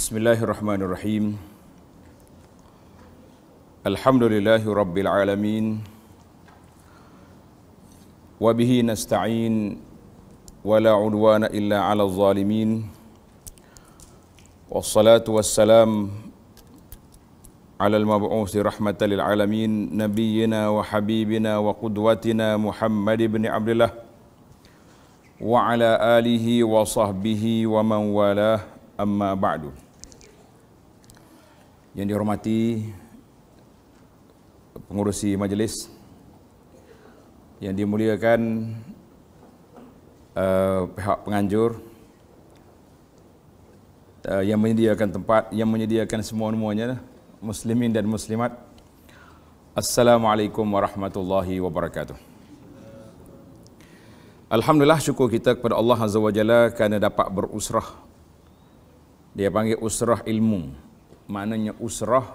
بسم الله الرحمن الرحيم الحمد لله رب العالمين وبه نستعين ولا عدوان إلا على الظالمين والصلاة والسلام على المبعوث رحمة للعالمين نبينا وحبيبنا وقدوتنا محمد بن عبد الله وعلى آله وصحبه ومن والاه أما بعد Yang dihormati pengurusi majlis yang dimuliakan uh, pihak penganjur uh, yang menyediakan tempat yang menyediakan semua-semuanya muslimin dan muslimat Assalamualaikum warahmatullahi wabarakatuh Alhamdulillah syukur kita kepada Allah Azza wa Jalla kerana dapat berusrah dia panggil usrah ilmu maknanya usrah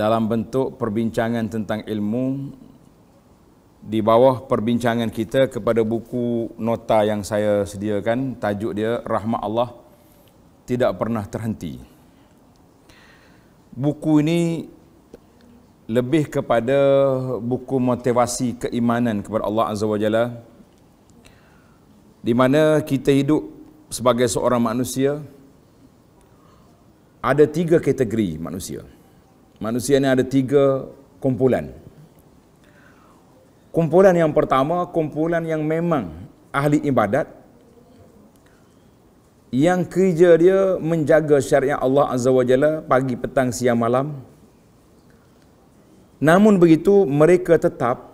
dalam bentuk perbincangan tentang ilmu di bawah perbincangan kita kepada buku nota yang saya sediakan tajuk dia rahmat Allah tidak pernah terhenti buku ini lebih kepada buku motivasi keimanan kepada Allah azza wajalla di mana kita hidup sebagai seorang manusia ada tiga kategori manusia. Manusia ni ada tiga kumpulan. Kumpulan yang pertama, kumpulan yang memang ahli ibadat yang kerja dia menjaga syariat Allah Azza wa Jalla pagi, petang, siang, malam. Namun begitu, mereka tetap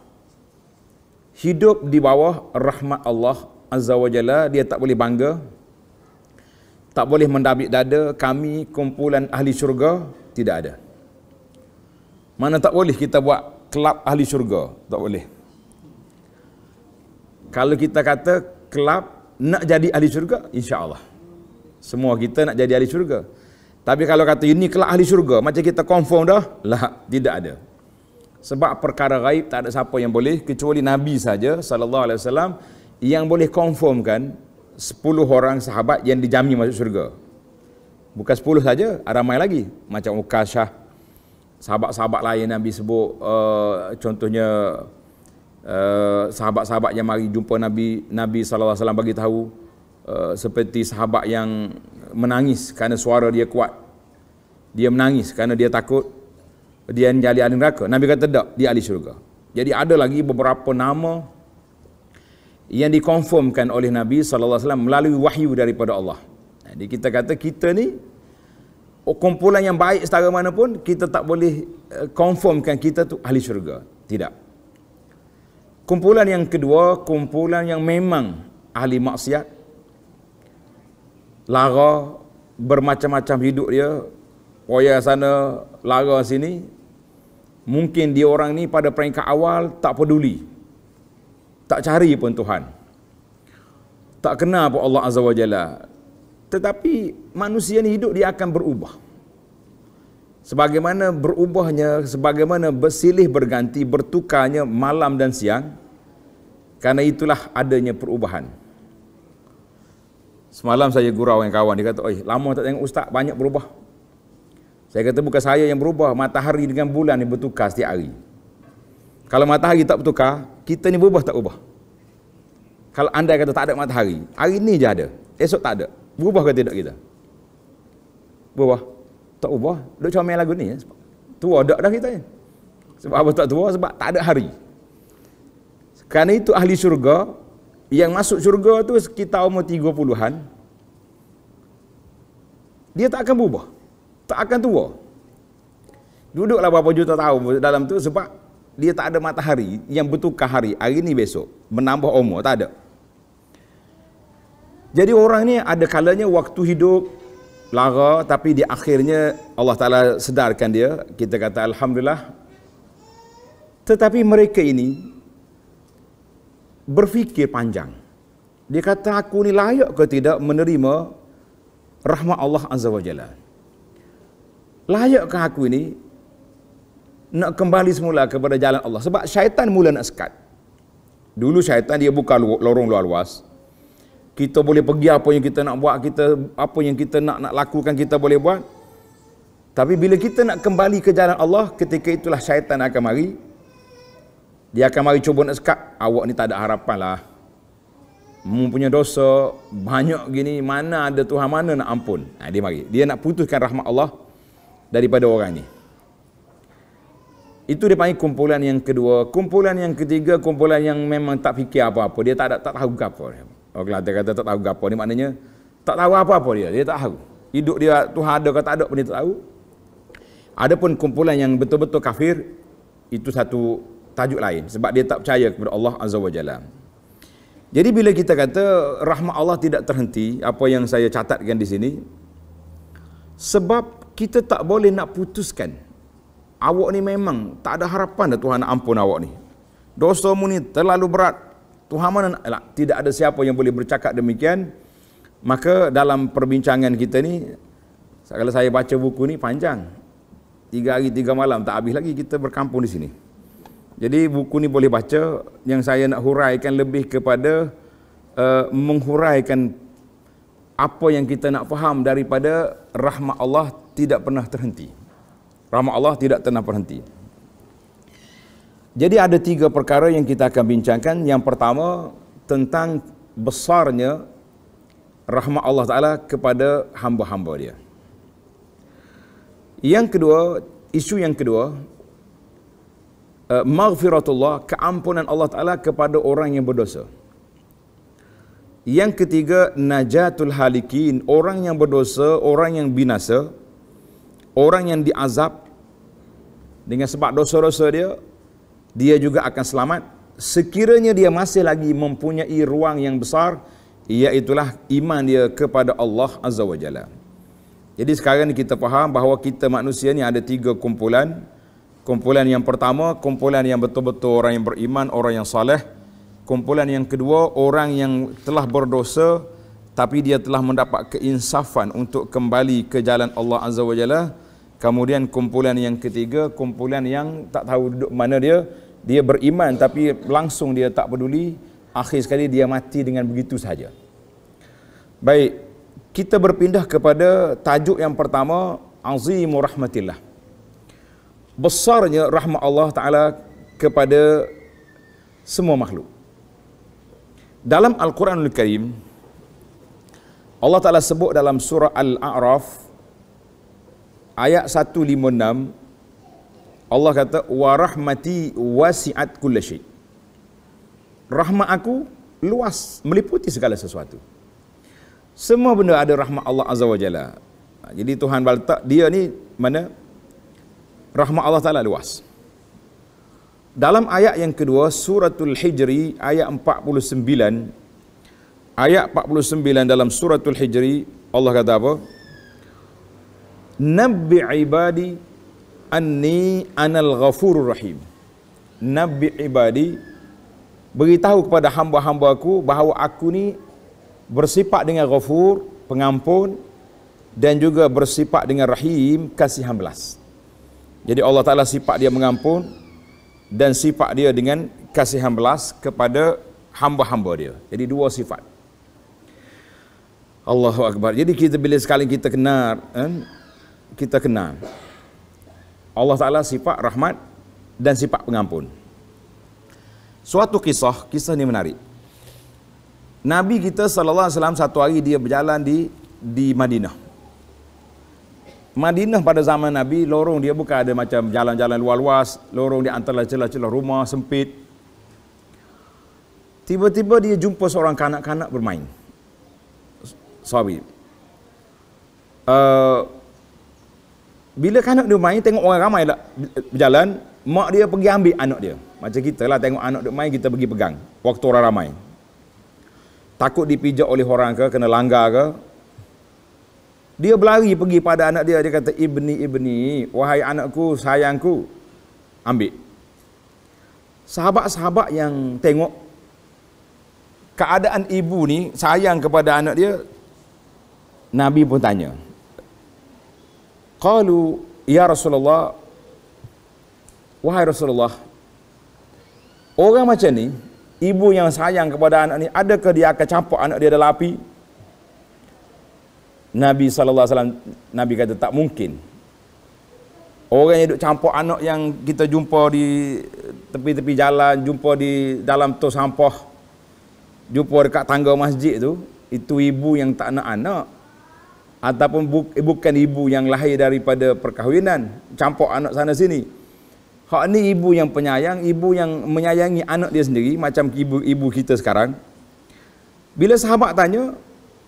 hidup di bawah rahmat Allah Azza wa Jalla. Dia tak boleh bangga. Dia tak boleh mendabik dada kami kumpulan ahli syurga tidak ada mana tak boleh kita buat kelab ahli syurga tak boleh kalau kita kata kelab nak jadi ahli syurga insya Allah semua kita nak jadi ahli syurga tapi kalau kata ini kelab ahli syurga macam kita confirm dah lah tidak ada sebab perkara gaib tak ada siapa yang boleh kecuali nabi saja sallallahu alaihi wasallam yang boleh confirmkan sepuluh orang sahabat yang dijamin masuk syurga. Bukan sepuluh saja, ada ramai lagi. Macam Ukashah, sahabat-sahabat lain Nabi sebut, uh, contohnya uh, sahabat-sahabat yang mari jumpa Nabi Nabi SAW bagi tahu uh, seperti sahabat yang menangis kerana suara dia kuat. Dia menangis kerana dia takut dia menjadi ahli raka Nabi kata tak, dia ahli syurga. Jadi ada lagi beberapa nama yang dikonfirmkan oleh Nabi SAW melalui wahyu daripada Allah. Jadi kita kata kita ni oh, kumpulan yang baik setara mana pun kita tak boleh eh, konfirmkan kita tu ahli syurga. Tidak. Kumpulan yang kedua, kumpulan yang memang ahli maksiat. Lara bermacam-macam hidup dia. Koya sana, lara sini. Mungkin dia orang ni pada peringkat awal tak peduli tak cari pun Tuhan tak kenal pun Allah Azza wa Jalla tetapi manusia ni hidup dia akan berubah sebagaimana berubahnya sebagaimana bersilih berganti bertukarnya malam dan siang kerana itulah adanya perubahan semalam saya gurau dengan kawan dia kata oi lama tak tengok ustaz banyak berubah saya kata bukan saya yang berubah matahari dengan bulan ni bertukar setiap hari kalau matahari tak bertukar kita ni berubah tak berubah? Kalau anda kata tak ada matahari, hari ni je ada, esok tak ada. Berubah ke tidak kita? Berubah. Tak berubah. Duk comel lagu ni. Ya. Tua tak dah kita ni. Ya. Sebab apa tak tua? Sebab tak ada hari. Kerana itu ahli syurga, yang masuk syurga tu sekitar umur tiga puluhan, dia tak akan berubah. Tak akan tua. Duduklah berapa juta tahun dalam tu sebab dia tak ada matahari yang bertukar hari, hari ni besok, menambah umur, tak ada. Jadi orang ni ada kalanya waktu hidup lara tapi di akhirnya Allah Taala sedarkan dia, kita kata alhamdulillah. Tetapi mereka ini berfikir panjang. Dia kata aku ni layak ke tidak menerima rahmat Allah Azza wa Jalla. Layakkah aku ini nak kembali semula kepada jalan Allah sebab syaitan mula nak sekat dulu syaitan dia buka lorong luar luas kita boleh pergi apa yang kita nak buat kita apa yang kita nak nak lakukan kita boleh buat tapi bila kita nak kembali ke jalan Allah ketika itulah syaitan akan mari dia akan mari cuba nak sekat awak ni tak ada harapan lah mempunyai dosa banyak gini mana ada Tuhan mana nak ampun ha, dia mari dia nak putuskan rahmat Allah daripada orang ni itu dia panggil kumpulan yang kedua. Kumpulan yang ketiga, kumpulan yang memang tak fikir apa-apa. Dia tak ada, tak tahu apa. Orang kata, kata tak tahu apa. Ini maknanya, tak tahu apa-apa dia. Dia tak tahu. Hidup dia, Tuhan ada ke tak ada pun dia tak tahu. Adapun kumpulan yang betul-betul kafir, itu satu tajuk lain. Sebab dia tak percaya kepada Allah Azza wa Jalla. Jadi bila kita kata rahmat Allah tidak terhenti, apa yang saya catatkan di sini, sebab kita tak boleh nak putuskan awak ni memang tak ada harapan dah Tuhan nak ampun awak ni. dosa mu ni terlalu berat. Tuhan mana nak? Elak, tidak ada siapa yang boleh bercakap demikian. Maka dalam perbincangan kita ni, kalau saya baca buku ni panjang. Tiga hari, tiga malam tak habis lagi kita berkampung di sini. Jadi buku ni boleh baca. Yang saya nak huraikan lebih kepada uh, menghuraikan apa yang kita nak faham daripada rahmat Allah tidak pernah terhenti rahmat Allah tidak pernah berhenti. Jadi ada tiga perkara yang kita akan bincangkan. Yang pertama tentang besarnya rahmat Allah Ta'ala kepada hamba-hamba dia. Yang kedua, isu yang kedua, eh, maghfiratullah, keampunan Allah Ta'ala kepada orang yang berdosa. Yang ketiga, najatul halikin, orang yang berdosa, orang yang binasa, orang yang diazab, dengan sebab dosa-dosa dia dia juga akan selamat sekiranya dia masih lagi mempunyai ruang yang besar iaitulah iman dia kepada Allah Azza wa Jalla jadi sekarang ni kita faham bahawa kita manusia ni ada tiga kumpulan kumpulan yang pertama kumpulan yang betul-betul orang yang beriman orang yang saleh kumpulan yang kedua orang yang telah berdosa tapi dia telah mendapat keinsafan untuk kembali ke jalan Allah Azza wa Jalla Kemudian kumpulan yang ketiga, kumpulan yang tak tahu duduk mana dia, dia beriman tapi langsung dia tak peduli, akhir sekali dia mati dengan begitu saja. Baik, kita berpindah kepada tajuk yang pertama, Azimu Rahmatillah. Besarnya rahmat Allah Ta'ala kepada semua makhluk. Dalam Al-Quranul Karim, Allah Ta'ala sebut dalam surah Al-A'raf ayat 156 Allah kata wa rahmati wasi'at kullasyai rahmat aku luas meliputi segala sesuatu semua benda ada rahmat Allah azza wajalla ha, jadi Tuhan baltak dia ni mana rahmat Allah taala luas dalam ayat yang kedua suratul hijri ayat 49 ayat 49 dalam suratul hijri Allah kata apa Nabi ibadi anni anal ghafur rahim. Nabi ibadi beritahu kepada hamba hambaku bahawa aku ni bersifat dengan ghafur, pengampun dan juga bersifat dengan rahim, kasihan belas. Jadi Allah Ta'ala sifat dia mengampun dan sifat dia dengan kasihan belas kepada hamba-hamba dia. Jadi dua sifat. Allahu Akbar. Jadi kita bila sekali kita kenal, eh, kita kenal Allah Ta'ala sifat rahmat dan sifat pengampun suatu kisah kisah ini menarik Nabi kita saw alaihi satu hari dia berjalan di di Madinah. Madinah pada zaman Nabi lorong dia bukan ada macam jalan-jalan luas-luas, lorong dia antara celah-celah rumah sempit. Tiba-tiba dia jumpa seorang kanak-kanak bermain. Sawi. Uh, bila kanak dia main, tengok orang ramai lah berjalan, mak dia pergi ambil anak dia. Macam kita lah tengok anak dia main, kita pergi pegang. Waktu orang ramai. Takut dipijak oleh orang ke, kena langgar ke. Dia berlari pergi pada anak dia, dia kata, Ibni, Ibni, wahai anakku, sayangku, ambil. Sahabat-sahabat yang tengok keadaan ibu ni sayang kepada anak dia, Nabi pun tanya, qalu ya rasulullah wahai rasulullah orang macam ni ibu yang sayang kepada anak ni adakah dia akan campak anak dia dalam api Nabi SAW Nabi kata tak mungkin Orang yang duduk campur anak yang kita jumpa di tepi-tepi jalan, jumpa di dalam tu sampah, jumpa dekat tangga masjid tu, itu ibu yang tak nak anak ataupun bu, eh, bukan ibu yang lahir daripada perkahwinan campur anak sana sini hak ni ibu yang penyayang ibu yang menyayangi anak dia sendiri macam ibu ibu kita sekarang bila sahabat tanya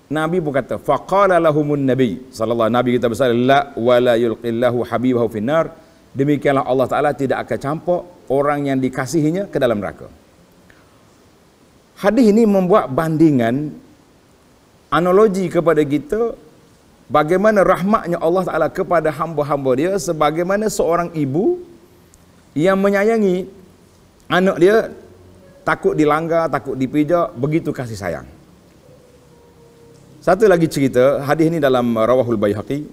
Nabi berkata faqala lahumun nabi sallallahu nabi kita besar la wala yulqillahu habibahu finnar demikianlah Allah Taala tidak akan campur orang yang dikasihinya ke dalam neraka hadis ini membuat bandingan analogi kepada kita bagaimana rahmatnya Allah Taala kepada hamba-hamba dia sebagaimana seorang ibu yang menyayangi anak dia takut dilanggar, takut dipijak, begitu kasih sayang. Satu lagi cerita, hadis ini dalam Rawahul Baihaqi.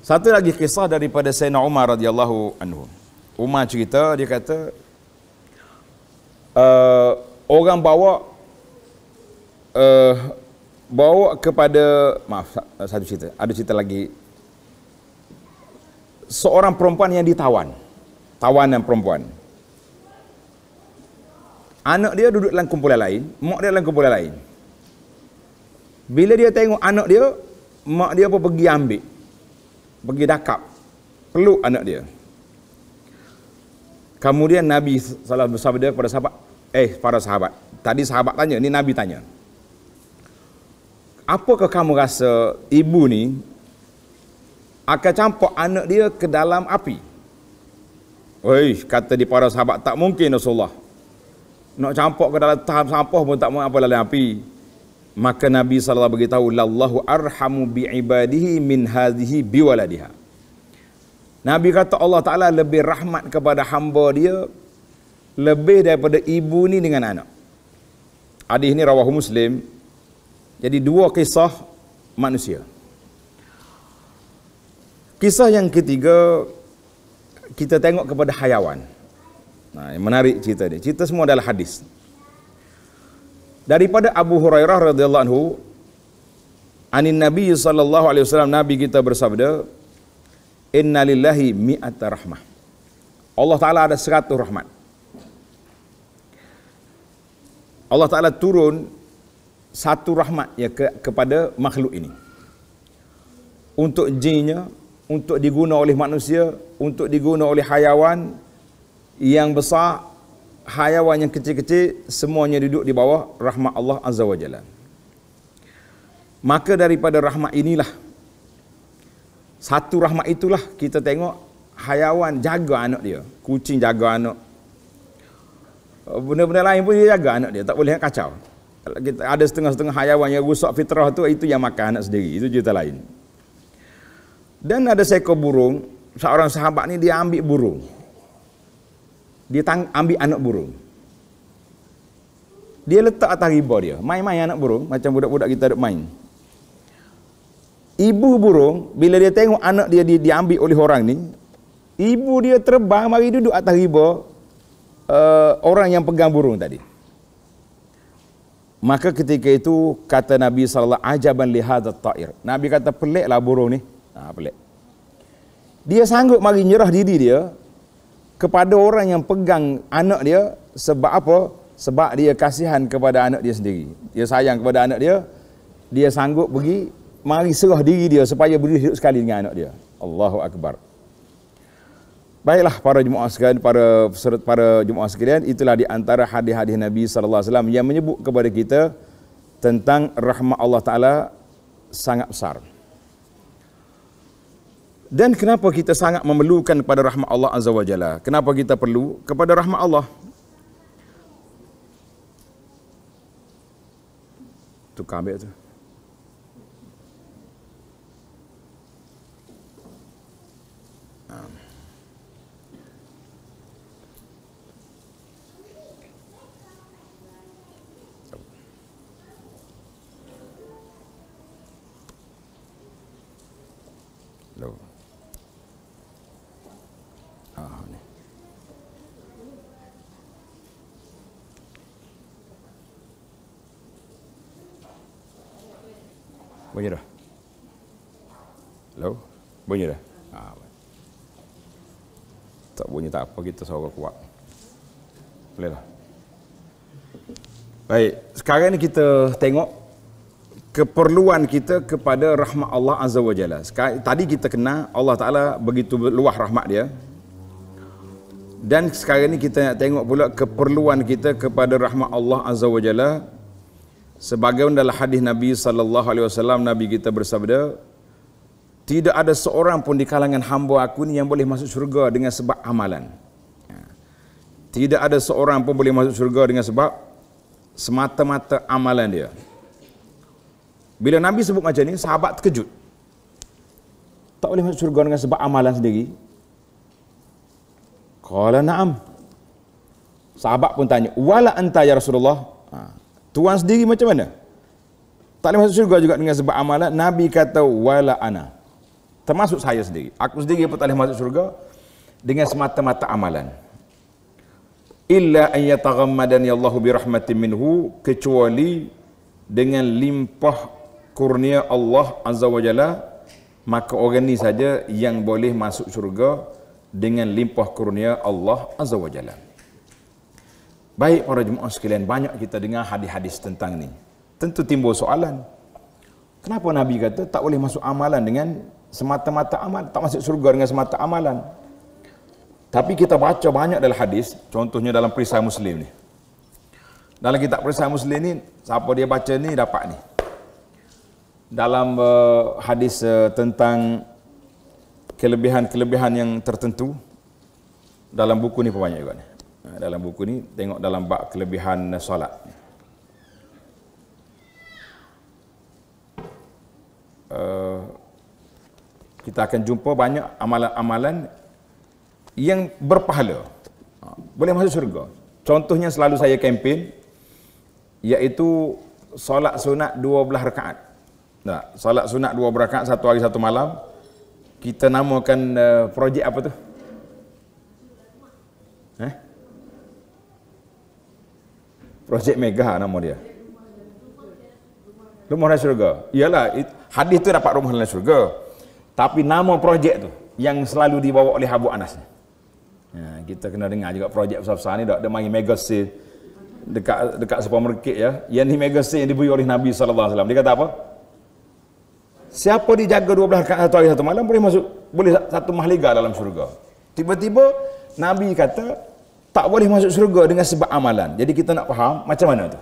Satu lagi kisah daripada Sayyidina Umar radhiyallahu anhu. Umar cerita, dia kata uh, orang bawa uh, bawa kepada maaf satu cerita ada cerita lagi seorang perempuan yang ditawan tawan yang perempuan anak dia duduk dalam kumpulan lain mak dia dalam kumpulan lain bila dia tengok anak dia mak dia pun pergi ambil pergi dakap peluk anak dia kemudian Nabi salah bersabda kepada sahabat eh para sahabat tadi sahabat tanya ni Nabi tanya apakah kamu rasa ibu ni akan campur anak dia ke dalam api? Oi, kata di para sahabat tak mungkin Rasulullah. Nak campur ke dalam tahap sampah pun tak mau apa dalam api. Maka Nabi SAW beritahu, Lallahu arhamu bi'ibadihi min hadihi biwaladiha. Nabi kata Allah Ta'ala lebih rahmat kepada hamba dia, lebih daripada ibu ni dengan anak. Hadis ini rawahu muslim, jadi dua kisah manusia. Kisah yang ketiga kita tengok kepada hayawan. Nah, yang menarik cerita dia. Cerita semua adalah hadis. Daripada Abu Hurairah radhiyallahu anhu, anin Nabi sallallahu alaihi wasallam Nabi kita bersabda, "Inna lillahi mi'ata rahmah." Allah Taala ada seratus rahmat. Allah Taala turun satu rahmat ya ke, kepada makhluk ini untuk jinnya untuk diguna oleh manusia untuk diguna oleh hayawan yang besar hayawan yang kecil-kecil semuanya duduk di bawah rahmat Allah azza wajalla maka daripada rahmat inilah satu rahmat itulah kita tengok hayawan jaga anak dia kucing jaga anak benda-benda lain pun dia jaga anak dia tak boleh nak kacau kita ada setengah-setengah hayawan yang rusak fitrah tu itu yang makan anak sendiri itu cerita lain dan ada seekor burung seorang sahabat ni dia ambil burung dia tang, ambil anak burung dia letak atas riba dia main-main anak burung macam budak-budak kita duk main ibu burung bila dia tengok anak dia diambil oleh orang ni ibu dia terbang mari duduk atas riba uh, orang yang pegang burung tadi Maka ketika itu kata Nabi sallallahu ajaban li hadha ta'ir. Nabi kata peliklah burung ni. Ha pelik. Dia sanggup mari nyerah diri dia kepada orang yang pegang anak dia sebab apa? Sebab dia kasihan kepada anak dia sendiri. Dia sayang kepada anak dia. Dia sanggup pergi mari serah diri dia supaya boleh hidup sekali dengan anak dia. Allahu akbar. Baiklah para jemaah sekalian, para peserta para jemaah sekalian, itulah di antara hadis-hadis Nabi sallallahu alaihi wasallam yang menyebut kepada kita tentang rahmat Allah taala sangat besar. Dan kenapa kita sangat memerlukan kepada rahmat Allah Azza wa Jalla? Kenapa kita perlu kepada rahmat Allah? Tukar ambil tu. Bunyi dah. Hello? Bunyi dah? Ha. Tak bunyi tak apa, kita suara kuat. Boleh lah. Baik, sekarang ni kita tengok keperluan kita kepada rahmat Allah Azza wa Jalla. Tadi kita kenal Allah Ta'ala begitu luah rahmat dia. Dan sekarang ni kita nak tengok pula keperluan kita kepada rahmat Allah Azza wa Jalla Sebagai dalam hadis Nabi sallallahu alaihi wasallam Nabi kita bersabda, tidak ada seorang pun di kalangan hamba aku ini yang boleh masuk syurga dengan sebab amalan. Ya. Tidak ada seorang pun boleh masuk syurga dengan sebab semata-mata amalan dia. Bila Nabi sebut macam ni, sahabat terkejut. Tak boleh masuk syurga dengan sebab amalan sendiri. Kala na'am. Sahabat pun tanya, "Wala anta ya Rasulullah?" Ha. Tuhan sendiri macam mana? Tak boleh masuk syurga juga dengan sebab amalan. Nabi kata, wala ana. Termasuk saya sendiri. Aku sendiri pun tak boleh masuk syurga dengan semata-mata amalan. Illa an yataghammadan ya Allahu bi minhu kecuali dengan limpah kurnia Allah Azza wa Jalla maka orang ni saja yang boleh masuk syurga dengan limpah kurnia Allah Azza wa Jalla. Baik para jemaah sekalian, banyak kita dengar hadis-hadis tentang ni, Tentu timbul soalan. Kenapa Nabi kata tak boleh masuk amalan dengan semata-mata amal, tak masuk surga dengan semata amalan? Tapi kita baca banyak dalam hadis, contohnya dalam perisai Muslim ni. Dalam kitab perisai Muslim ni, siapa dia baca ni dapat ni. Dalam uh, hadis uh, tentang kelebihan-kelebihan yang tertentu dalam buku ni pun banyak juga ni. Ha, dalam buku ni tengok dalam bab kelebihan solat uh, kita akan jumpa banyak amalan-amalan yang berpahala ha, boleh masuk syurga contohnya selalu saya kempen iaitu solat sunat 12 rakaat nah, solat sunat 12 rakaat satu hari satu malam kita namakan uh, projek apa tu? Eh? Projek Mega ha, nama dia. Rumah dalam syurga. Iyalah, hadis tu dapat rumah dalam syurga. Tapi nama projek tu yang selalu dibawa oleh Abu Anas. Ya, kita kena dengar juga projek besar-besar ni dok ada main mega sale dekat dekat supermarket ya. Yang ni mega sale yang diberi oleh Nabi sallallahu alaihi wasallam. Dia kata apa? Siapa dijaga 12 rakaat satu hari satu malam boleh masuk boleh satu mahligah dalam syurga. Tiba-tiba Nabi kata tak boleh masuk syurga dengan sebab amalan. Jadi kita nak faham macam mana tu.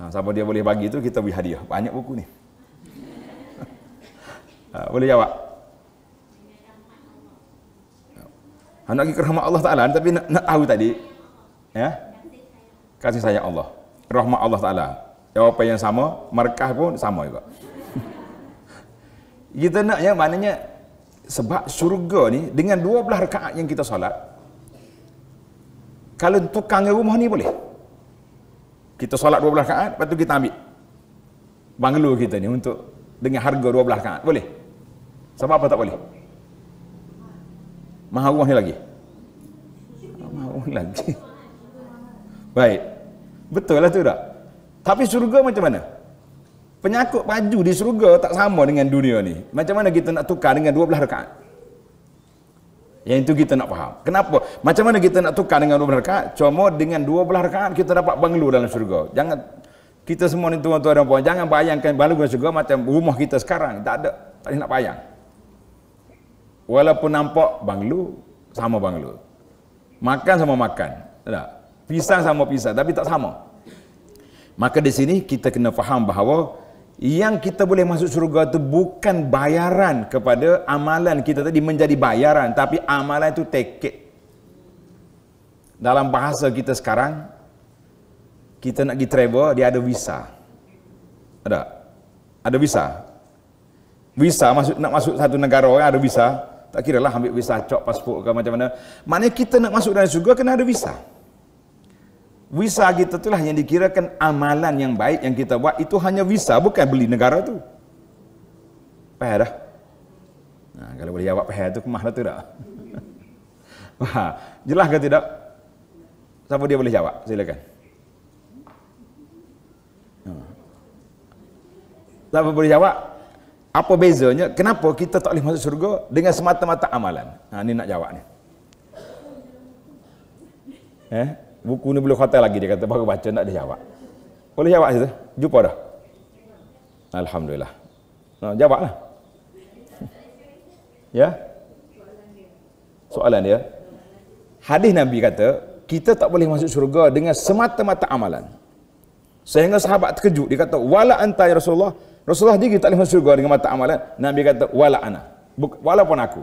Ha, siapa dia boleh bagi tu, kita beri hadiah. Banyak buku ni. Ha, boleh jawab? Ha, nak pergi ke rahmat Allah Ta'ala tapi nak, nak tahu tadi. Ya? Kasih sayang Allah. Rahmat Allah Ta'ala. Jawapan yang sama, markah pun sama juga. kita nak ya, maknanya sebab syurga ni dengan dua belah rekaat yang kita solat, kalau tukang rumah ni boleh kita solat 12 rakaat lepas tu kita ambil banglo kita ni untuk dengan harga 12 rakaat boleh sebab apa tak boleh mahal rumah ni lagi mahal rumah ni lagi baik betul lah tu tak tapi surga macam mana penyakut baju di surga tak sama dengan dunia ni macam mana kita nak tukar dengan 12 rakaat yang itu kita nak faham. Kenapa? Macam mana kita nak tukar dengan dua belah rakaat? Cuma dengan dua belah rakaat kita dapat banglu dalam syurga. Jangan kita semua ni tuan-tuan dan puan, jangan bayangkan banglu dalam syurga macam rumah kita sekarang. Tak ada, tak ada nak bayang. Walaupun nampak banglu sama banglu. Makan sama makan. Tak? Pisang sama pisang tapi tak sama. Maka di sini kita kena faham bahawa yang kita boleh masuk syurga itu bukan bayaran kepada amalan kita tadi menjadi bayaran tapi amalan itu tiket dalam bahasa kita sekarang kita nak pergi travel dia ada visa ada ada visa visa masuk nak masuk satu negara kan ada visa tak kira lah ambil visa cok pasport ke macam mana maknanya kita nak masuk dalam syurga kena ada visa Visa kita itulah yang dikirakan amalan yang baik yang kita buat itu hanya visa bukan beli negara tu. Faham dah? Nah, kalau boleh jawab faham tu kemah lah tu dah. Wah, jelas ke tidak? Siapa dia boleh jawab? Silakan. Hmm. Siapa boleh jawab? Apa bezanya? Kenapa kita tak boleh masuk surga dengan semata-mata amalan? Ha, nah, nak jawab ni. Eh? buku ni boleh khatam lagi dia kata baru baca nak dia jawab boleh jawab saja jumpa dah Alhamdulillah nah, ha, jawab lah. ya soalan dia hadis Nabi kata kita tak boleh masuk syurga dengan semata-mata amalan sehingga sahabat terkejut dia kata wala anta ya Rasulullah Rasulullah diri tak boleh masuk syurga dengan mata amalan Nabi kata wala ana walaupun aku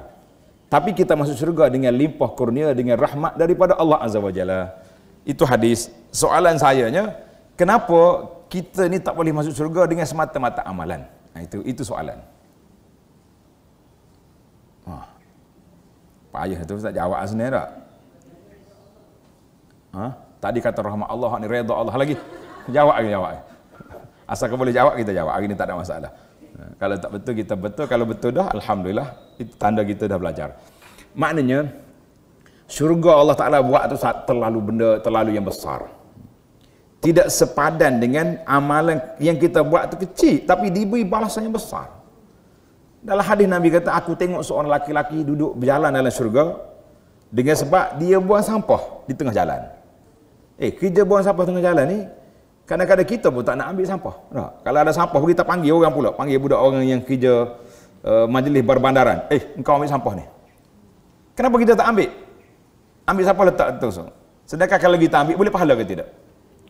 tapi kita masuk syurga dengan limpah kurnia dengan rahmat daripada Allah Azza wa Jalla itu hadis. Soalan sayanya, kenapa kita ni tak boleh masuk syurga dengan semata-mata amalan? Nah, ha, itu itu soalan. Ha. Payah tu tak jawab asnya lah tak? Ha? Tadi kata rahmat Allah, ni reda Allah lagi. Jawab lagi, jawab. Asalkan boleh jawab, kita jawab. Hari ni tak ada masalah. Ha, kalau tak betul, kita betul. Kalau betul dah, Alhamdulillah. Itu tanda kita dah belajar. Maknanya, syurga Allah Ta'ala buat tu terlalu benda, terlalu yang besar. Tidak sepadan dengan amalan yang kita buat tu kecil. Tapi diberi balasan yang besar. Dalam hadis Nabi kata, aku tengok seorang laki-laki duduk berjalan dalam syurga. Dengan sebab dia buang sampah di tengah jalan. Eh, kerja buang sampah tengah jalan ni, kadang-kadang kita pun tak nak ambil sampah. Tak? Kalau ada sampah, kita panggil orang pula. Panggil budak orang yang kerja uh, majlis berbandaran. Eh, engkau ambil sampah ni. Kenapa kita tak ambil? Ambil siapa letak terus. Sedangkan kalau kita ambil boleh pahala ke tidak?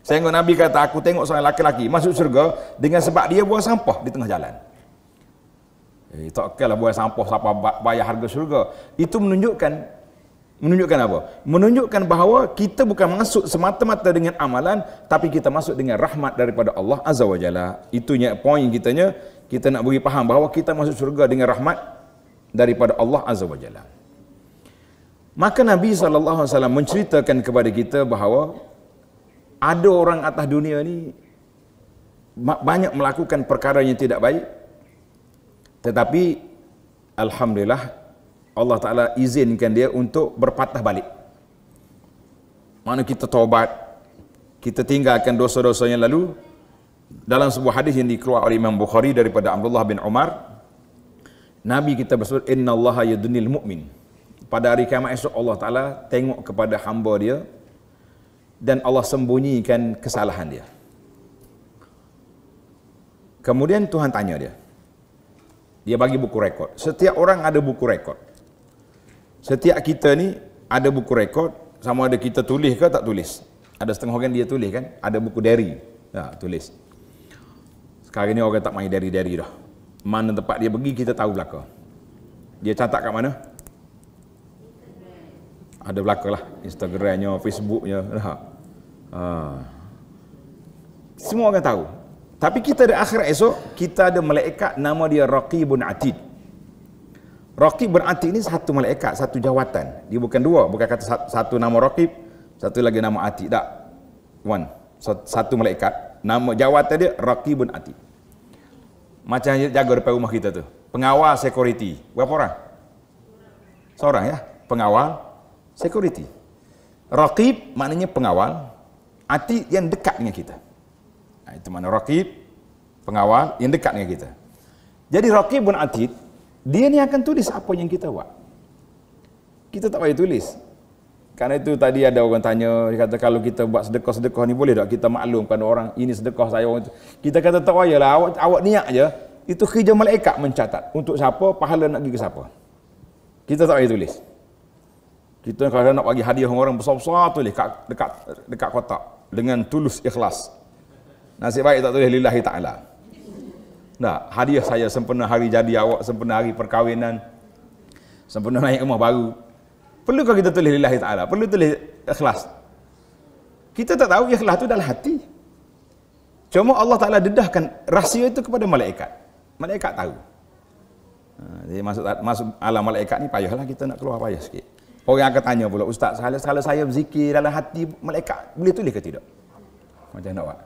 Saya tengok Nabi kata aku tengok seorang laki-laki masuk syurga dengan sebab dia buang sampah di tengah jalan. Eh, takkanlah buang sampah siapa bayar harga syurga. Itu menunjukkan menunjukkan apa? Menunjukkan bahawa kita bukan masuk semata-mata dengan amalan tapi kita masuk dengan rahmat daripada Allah Azza wa Jalla. Itunya poin kitanya kita nak bagi faham bahawa kita masuk syurga dengan rahmat daripada Allah Azza wa Jalla. Maka Nabi SAW menceritakan kepada kita bahawa ada orang atas dunia ni banyak melakukan perkara yang tidak baik. Tetapi Alhamdulillah Allah Ta'ala izinkan dia untuk berpatah balik. Mana kita taubat, kita tinggalkan dosa-dosa yang lalu. Dalam sebuah hadis yang dikeluarkan oleh Imam Bukhari daripada Abdullah bin Umar, Nabi kita bersebut, Inna Allah yadunil mu'min pada hari kiamat esok Allah Ta'ala tengok kepada hamba dia dan Allah sembunyikan kesalahan dia. Kemudian Tuhan tanya dia. Dia bagi buku rekod. Setiap orang ada buku rekod. Setiap kita ni ada buku rekod. Sama ada kita tulis ke tak tulis. Ada setengah orang dia tulis kan. Ada buku dari. Ya, tulis. Sekarang ni orang tak main dari-dari dah. Mana tempat dia pergi kita tahu belakang. Dia catat kat mana? ada belakang lah Instagramnya, Facebooknya nah. Ha. ha. semua orang tahu tapi kita di akhirat esok kita ada malaikat nama dia Raqibun Atid Raqibun Atid ni satu malaikat, satu jawatan dia bukan dua, bukan kata satu nama Raqib satu lagi nama Atid, tak one, satu malaikat nama jawatan dia Raqibun Atid macam jaga depan rumah kita tu pengawal security berapa orang? seorang ya pengawal security. Raqib maknanya pengawal, atid yang dekat dengan kita. Nah, ha, itu mana raqib, pengawal yang dekat dengan kita. Jadi raqib bin atid, dia ni akan tulis apa yang kita buat. Kita tak payah tulis. Karena itu tadi ada orang tanya, dia kata kalau kita buat sedekah-sedekah ni boleh tak kita maklum pada orang ini sedekah saya orang itu. Kita kata tak payahlah, awak, awak niat je. Itu kerja malaikat mencatat untuk siapa, pahala nak pergi ke siapa. Kita tak payah tulis. Kita kalau nak bagi hadiah orang besar-besar tulis kat, dekat dekat kotak dengan tulus ikhlas. Nasib baik tak tulis lillahi ta'ala. Nah, hadiah saya sempena hari jadi awak, sempena hari perkahwinan, sempena naik rumah baru. Perlukah kita tulis lillahi ta'ala? Perlu tulis ikhlas? Kita tak tahu ikhlas itu dalam hati. Cuma Allah Ta'ala dedahkan rahsia itu kepada malaikat. Malaikat tahu. Ha, jadi masuk, masuk alam malaikat ni payahlah kita nak keluar payah sikit. Orang akan tanya pula, Ustaz, kalau saya berzikir dalam hati malaikat, boleh tulis ke tidak? Macam nak buat?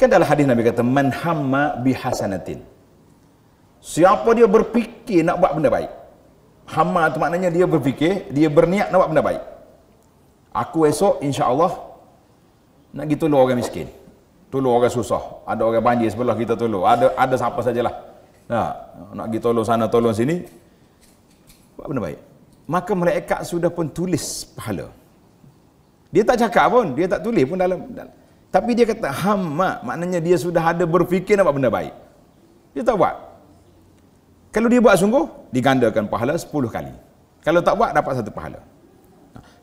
Kan dalam hadis Nabi kata, Man hamma bihasanatin. Siapa dia berfikir nak buat benda baik? Hamma itu maknanya dia berfikir, dia berniat nak buat benda baik. Aku esok, insya Allah nak pergi tolong orang miskin. Tolong orang susah. Ada orang banjir sebelah kita tolong. Ada ada siapa sajalah. Nah, nak pergi tolong sana, tolong sini. Buat benda baik maka mereka sudah pun tulis pahala. Dia tak cakap pun, dia tak tulis pun dalam, dalam. Tapi dia kata hamma, maknanya dia sudah ada berfikir nak buat benda baik. Dia tak buat. Kalau dia buat sungguh, digandakan pahala 10 kali. Kalau tak buat, dapat satu pahala.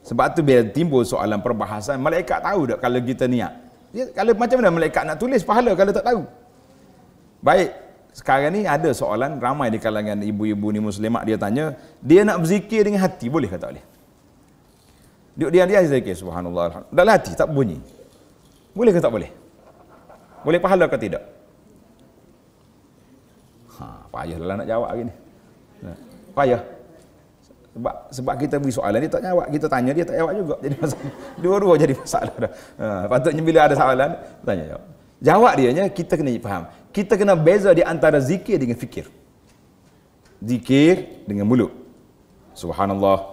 Sebab tu bila timbul soalan perbahasan, malaikat tahu tak kalau kita niat. Dia, kalau macam mana malaikat nak tulis pahala kalau tak tahu? Baik, sekarang ni ada soalan ramai di kalangan ibu-ibu ni muslimat dia tanya dia nak berzikir dengan hati boleh kata boleh dia dia dia zikir subhanallah dalam hati tak bunyi boleh ke tak boleh boleh pahala ke tidak ha payah lah nak jawab hari ni ha, payah sebab sebab kita beri soalan dia tak jawab kita tanya dia tak jawab juga jadi dua-dua jadi masalah dah ha, patutnya bila ada soalan tanya jawab jawab dia nya kita kena faham kita kena beza di antara zikir dengan fikir. Zikir dengan mulut. Subhanallah.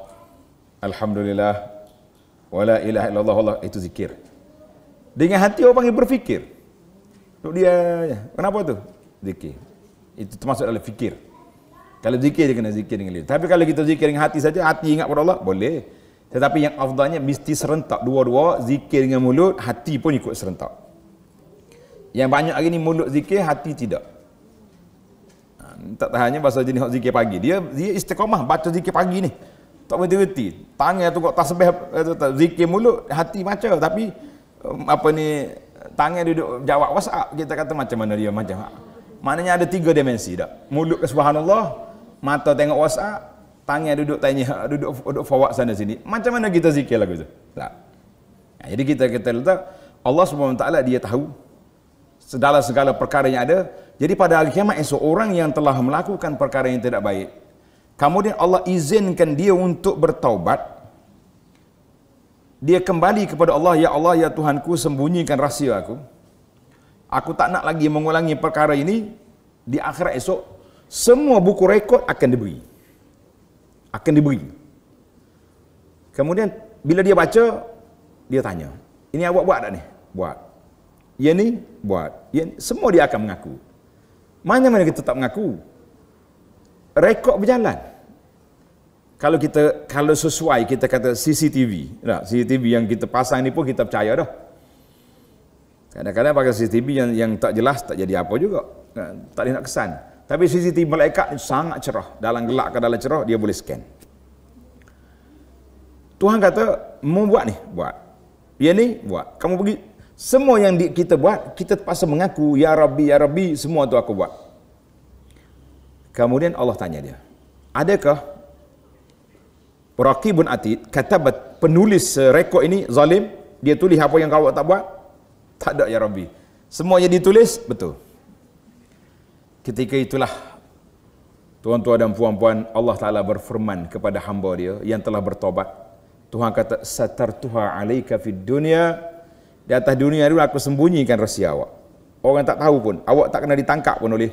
Alhamdulillah. Wala ilaha illallah. Allah. Itu zikir. Dengan hati orang panggil berfikir. Duduk dia. Ya. Kenapa tu? Zikir. Itu termasuk dalam fikir. Kalau zikir dia kena zikir dengan lidah. Tapi kalau kita zikir dengan hati saja, hati ingat kepada Allah, boleh. Tetapi yang afdalnya mesti serentak dua-dua, zikir dengan mulut, hati pun ikut serentak. Yang banyak hari ni mulut zikir, hati tidak. Ha, tak tahannya pasal jenis hak zikir pagi. Dia dia istiqamah baca zikir pagi ni. Tak berhenti-henti. Tangan tu kok tasbih eh, zikir mulut, hati macam tapi um, apa ni tangan duduk jawab WhatsApp kita kata macam mana dia macam ha. maknanya ada tiga dimensi dak mulut ke subhanallah mata tengok WhatsApp tangan duduk tanya ha, duduk duduk forward sana sini macam mana kita zikir lagu tu tak jadi kita kata letak Allah Subhanahu taala dia tahu sedala segala perkara yang ada. Jadi pada hari kiamat esok orang yang telah melakukan perkara yang tidak baik. Kemudian Allah izinkan dia untuk bertaubat. Dia kembali kepada Allah, Ya Allah, Ya Tuhanku, sembunyikan rahsia aku. Aku tak nak lagi mengulangi perkara ini. Di akhirat esok, semua buku rekod akan diberi. Akan diberi. Kemudian, bila dia baca, dia tanya, ini awak buat tak ni? Buat. Ia ni buat. Yang, semua dia akan mengaku. Mana-mana kita tak mengaku. Rekod berjalan. Kalau kita kalau sesuai kita kata CCTV. Tak? CCTV yang kita pasang ni pun kita percaya dah. Kadang-kadang pakai CCTV yang, yang tak jelas tak jadi apa juga. Kan, tak ada nak kesan. Tapi CCTV malaikat ni sangat cerah. Dalam gelap ke dalam cerah dia boleh scan. Tuhan kata, mau buat ni? Buat. Ya ni? Buat. Kamu pergi semua yang kita buat, kita terpaksa mengaku, Ya Rabbi, Ya Rabbi, semua itu aku buat. Kemudian Allah tanya dia, adakah Raqib bin Atid, kata penulis rekod ini, zalim, dia tulis apa yang kawan tak buat? Tak ada, Ya Rabbi. Semua yang ditulis, betul. Ketika itulah, tuan-tuan dan puan-puan, Allah Ta'ala berfirman kepada hamba dia yang telah bertobat. Tuhan kata, Satartuha alaika fid dunia, di atas dunia ni aku sembunyikan rahsia awak. Orang tak tahu pun. Awak tak kena ditangkap pun oleh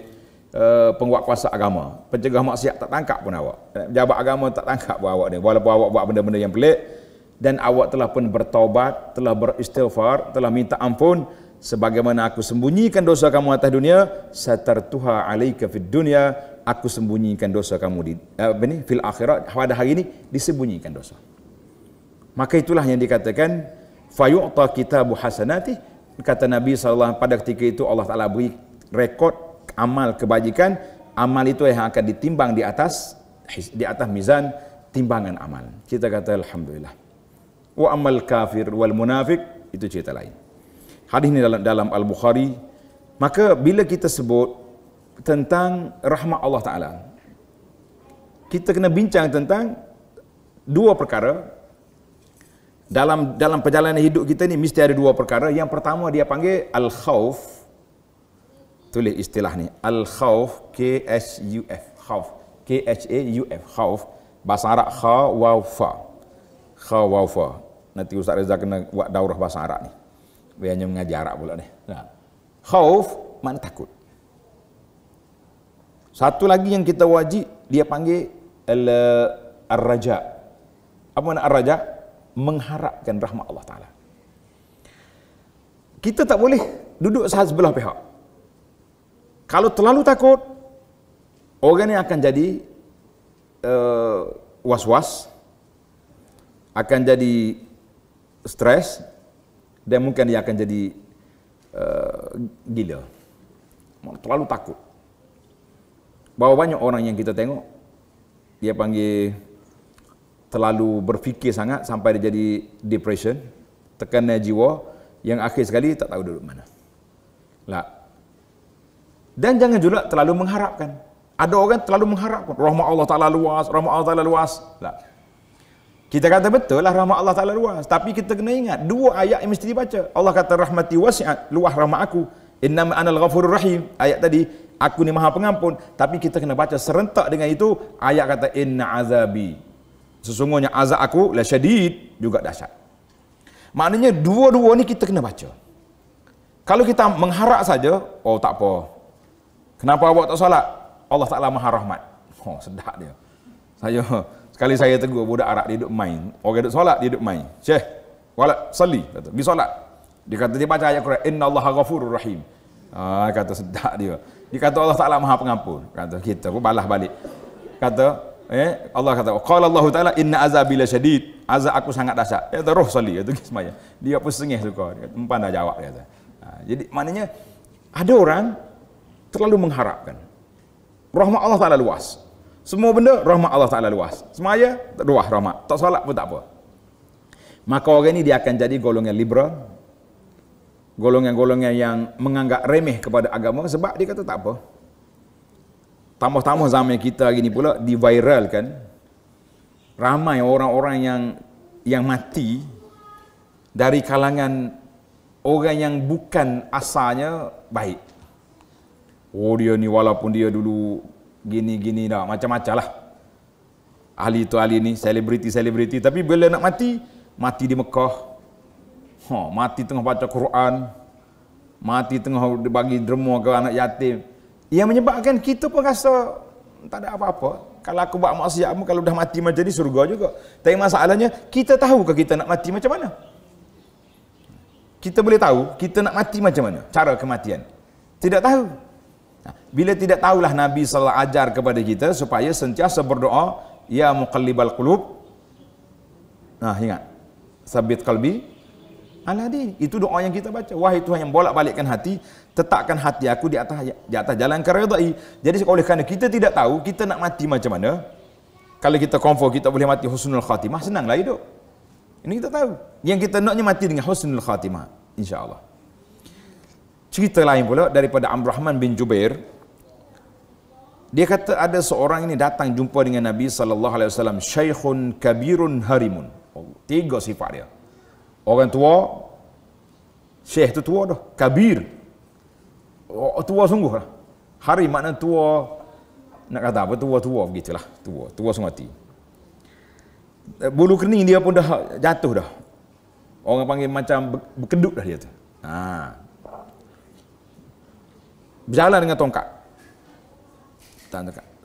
uh, penguat kuasa agama. Pencegah maksiat tak tangkap pun awak. Jabat agama tak tangkap pun awak ni. Walaupun awak buat benda-benda yang pelik. Dan awak telah pun bertaubat, telah beristighfar, telah minta ampun. Sebagaimana aku sembunyikan dosa kamu atas dunia, satartuha alaika fid dunia, aku sembunyikan dosa kamu di eh, apa ni fil akhirat pada hari ini disembunyikan dosa maka itulah yang dikatakan fayu'ta kitabu hasanati kata Nabi SAW pada ketika itu Allah Ta'ala beri rekod amal kebajikan amal itu yang akan ditimbang di atas di atas mizan timbangan amal kita kata Alhamdulillah wa amal kafir wal munafik itu cerita lain hadis ini dalam, dalam Al-Bukhari maka bila kita sebut tentang rahmat Allah Ta'ala kita kena bincang tentang dua perkara dalam dalam perjalanan hidup kita ni mesti ada dua perkara. Yang pertama dia panggil al-khauf. Tulis istilah ni. Al-khauf, K S U F. Khauf. K H A U F. Khauf. Bahasa Arab kha wa fa. Kha wa fa. Nanti Ustaz Reza kena buat daurah bahasa Arab ni. hanya mengajar Arab pula ni. Nah. Khauf mana takut. Satu lagi yang kita wajib dia panggil al-raja. Apa makna al-raja? mengharapkan rahmat Allah Ta'ala. Kita tak boleh duduk sahaja sebelah pihak. Kalau terlalu takut, orang ini akan jadi uh, was-was, akan jadi stres, dan mungkin dia akan jadi uh, gila. Terlalu takut. Bahawa banyak orang yang kita tengok, dia panggil terlalu berfikir sangat sampai dia jadi depression, tekanan jiwa yang akhir sekali tak tahu duduk mana. Lah. Dan jangan juga terlalu mengharapkan. Ada orang terlalu mengharapkan rahmat Allah Taala luas, rahmat Allah Taala luas. Lah. Kita kata betul lah rahmat Allah Taala luas, tapi kita kena ingat dua ayat yang mesti dibaca. Allah kata rahmati wasi'at, luas rahmat aku. Innama anal ghafurur rahim. Ayat tadi Aku ni maha pengampun Tapi kita kena baca serentak dengan itu Ayat kata Inna azabi sesungguhnya azab aku lasyadid juga dahsyat. Maknanya dua-dua ni kita kena baca. Kalau kita mengharap saja, oh tak apa. Kenapa awak tak solat? Allah Taala Maha Rahmat. Oh, sedap dia. Saya sekali saya tegur budak Arab dia duduk main. Orang duduk solat dia duduk main. Syekh, wala salli kata, "Bi solat." Dia kata dia baca ayat Quran, "Inna Allah Ghafurur Rahim." Ah, kata sedap dia. Dia kata Allah Taala Maha Pengampun. Kata kita pun balas balik. Kata Eh, Allah kata, "Qala Allah Taala inna azabi lasyadid." Azab aku sangat dahsyat. Ya tu roh soli itu kismaya. Dia pun sengih suka. Dia tempan dah jawab dia Ha, jadi maknanya ada orang terlalu mengharapkan. Rahmat Allah Taala luas. Semua benda rahmat Allah Taala luas. Semaya tak luas rahmat. Tak salah, pun tak apa. Maka orang ini dia akan jadi golongan liberal. Golongan-golongan yang menganggap remeh kepada agama sebab dia kata tak apa tambah-tambah zaman kita hari ni pula diviralkan ramai orang-orang yang yang mati dari kalangan orang yang bukan asalnya baik. Oh dia ni walaupun dia dulu gini-gini dah macam-macam lah. Ahli tu ahli ni, selebriti-selebriti. Tapi bila nak mati, mati di Mekah. Ha, mati tengah baca Quran. Mati tengah bagi derma ke anak yatim yang menyebabkan kita pun rasa hmm, tak ada apa-apa. Kalau aku buat maksiat pun kalau dah mati macam ni surga juga. Tapi masalahnya kita tahu ke kita nak mati macam mana? Kita boleh tahu kita nak mati macam mana? Cara kematian. Tidak tahu. Bila tidak tahulah Nabi SAW ajar kepada kita supaya sentiasa berdoa Ya muqallibal qulub Nah ingat Sabit qalbi Aladin. Itu doa yang kita baca. Wahai Tuhan yang bolak-balikkan hati, tetapkan hati aku di atas di atas jalan keridai. Jadi oleh kerana kita tidak tahu kita nak mati macam mana, kalau kita confirm kita boleh mati husnul khatimah, senanglah hidup. Ini kita tahu. Yang kita naknya mati dengan husnul khatimah, insya-Allah. Cerita lain pula daripada Amr Rahman bin Jubair. Dia kata ada seorang ini datang jumpa dengan Nabi sallallahu alaihi wasallam, syaikhun kabirun harimun. Oh, tiga sifat dia. Orang tua Syekh tu tua dah Kabir oh, Tua sungguh lah Hari makna tua Nak kata apa tua-tua begitulah Tua, tua sungguh hati eh, Bulu kening dia pun dah jatuh dah Orang panggil macam berkeduk dah dia tu ha. Berjalan dengan tongkat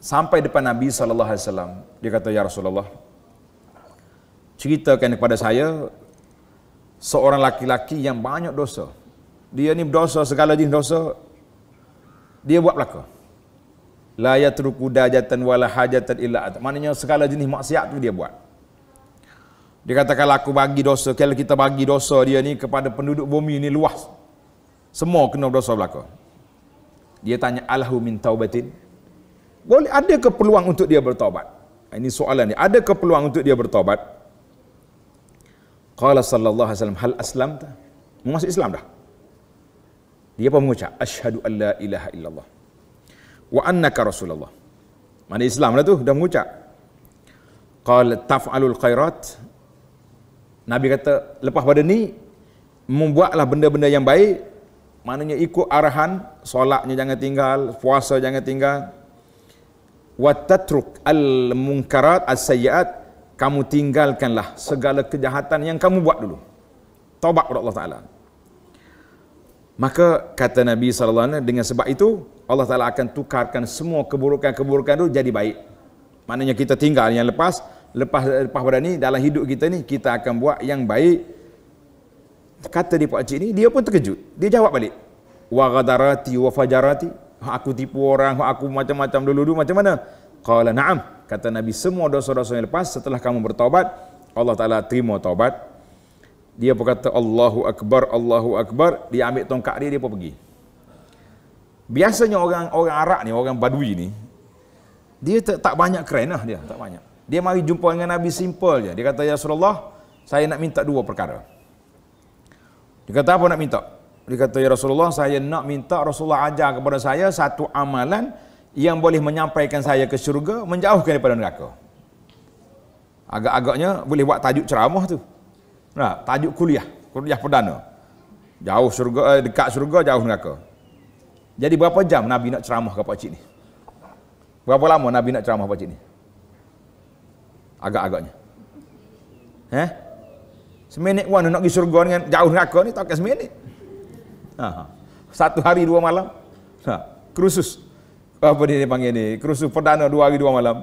Sampai depan Nabi SAW Dia kata Ya Rasulullah Ceritakan kepada saya seorang laki-laki yang banyak dosa. Dia ni berdosa segala jenis dosa. Dia buat belaka. La yatruku dajatan wala hajatan illa at. Maknanya segala jenis maksiat tu dia buat. Dia kata kalau aku bagi dosa, kalau kita bagi dosa dia ni kepada penduduk bumi ni luas. Semua kena berdosa belaka. Dia tanya alahu min taubatin. Boleh ada ke peluang untuk dia bertaubat? Ini soalan ni. Ada ke peluang untuk dia bertaubat? Qala sallallahu alaihi wasallam hal aslam ta? Masuk Islam dah. Dia pun mengucap asyhadu alla ilaha illallah wa annaka rasulullah. Mana Islam lah tu dah mengucap. Qala taf'alul khairat Nabi kata lepas pada ni membuatlah benda-benda yang baik maknanya ikut arahan solatnya jangan tinggal puasa jangan tinggal wa tatruk al munkarat as sayiat kamu tinggalkanlah segala kejahatan yang kamu buat dulu. Taubat kepada Allah Taala. Maka kata Nabi sallallahu alaihi Wasallam dengan sebab itu Allah Taala akan tukarkan semua keburukan-keburukan itu jadi baik. Maknanya kita tinggal yang lepas, lepas lepas pada ni dalam hidup kita ni kita akan buat yang baik. Kata di pak cik ni dia pun terkejut. Dia jawab balik. Wa ghadarati wa fajarati. Aku tipu orang, aku macam-macam dulu-dulu macam mana? Qala na'am kata Nabi semua dosa-dosa yang lepas setelah kamu bertaubat Allah Ta'ala terima taubat dia berkata Allahu Akbar Allahu Akbar dia ambil tongkat dia dia pun pergi biasanya orang orang Arab ni orang Badui ni dia tak, tak banyak keren lah dia tak banyak dia mari jumpa dengan Nabi simple je dia kata Ya Rasulullah saya nak minta dua perkara dia kata apa nak minta dia kata Ya Rasulullah saya nak minta Rasulullah ajar kepada saya satu amalan yang yang boleh menyampaikan saya ke syurga menjauhkan daripada neraka agak-agaknya boleh buat tajuk ceramah tu nah tajuk kuliah kuliah perdana jauh syurga eh, dekat syurga jauh neraka jadi berapa jam nabi nak ceramah ke pak cik ni berapa lama nabi nak ceramah pak cik ni agak-agaknya eh Seminit pun nak pergi syurga dengan jauh neraka ni, takkan seminit. Ha, satu hari dua malam. Ha, kerusus apa dia panggil ni kerusu perdana dua hari dua malam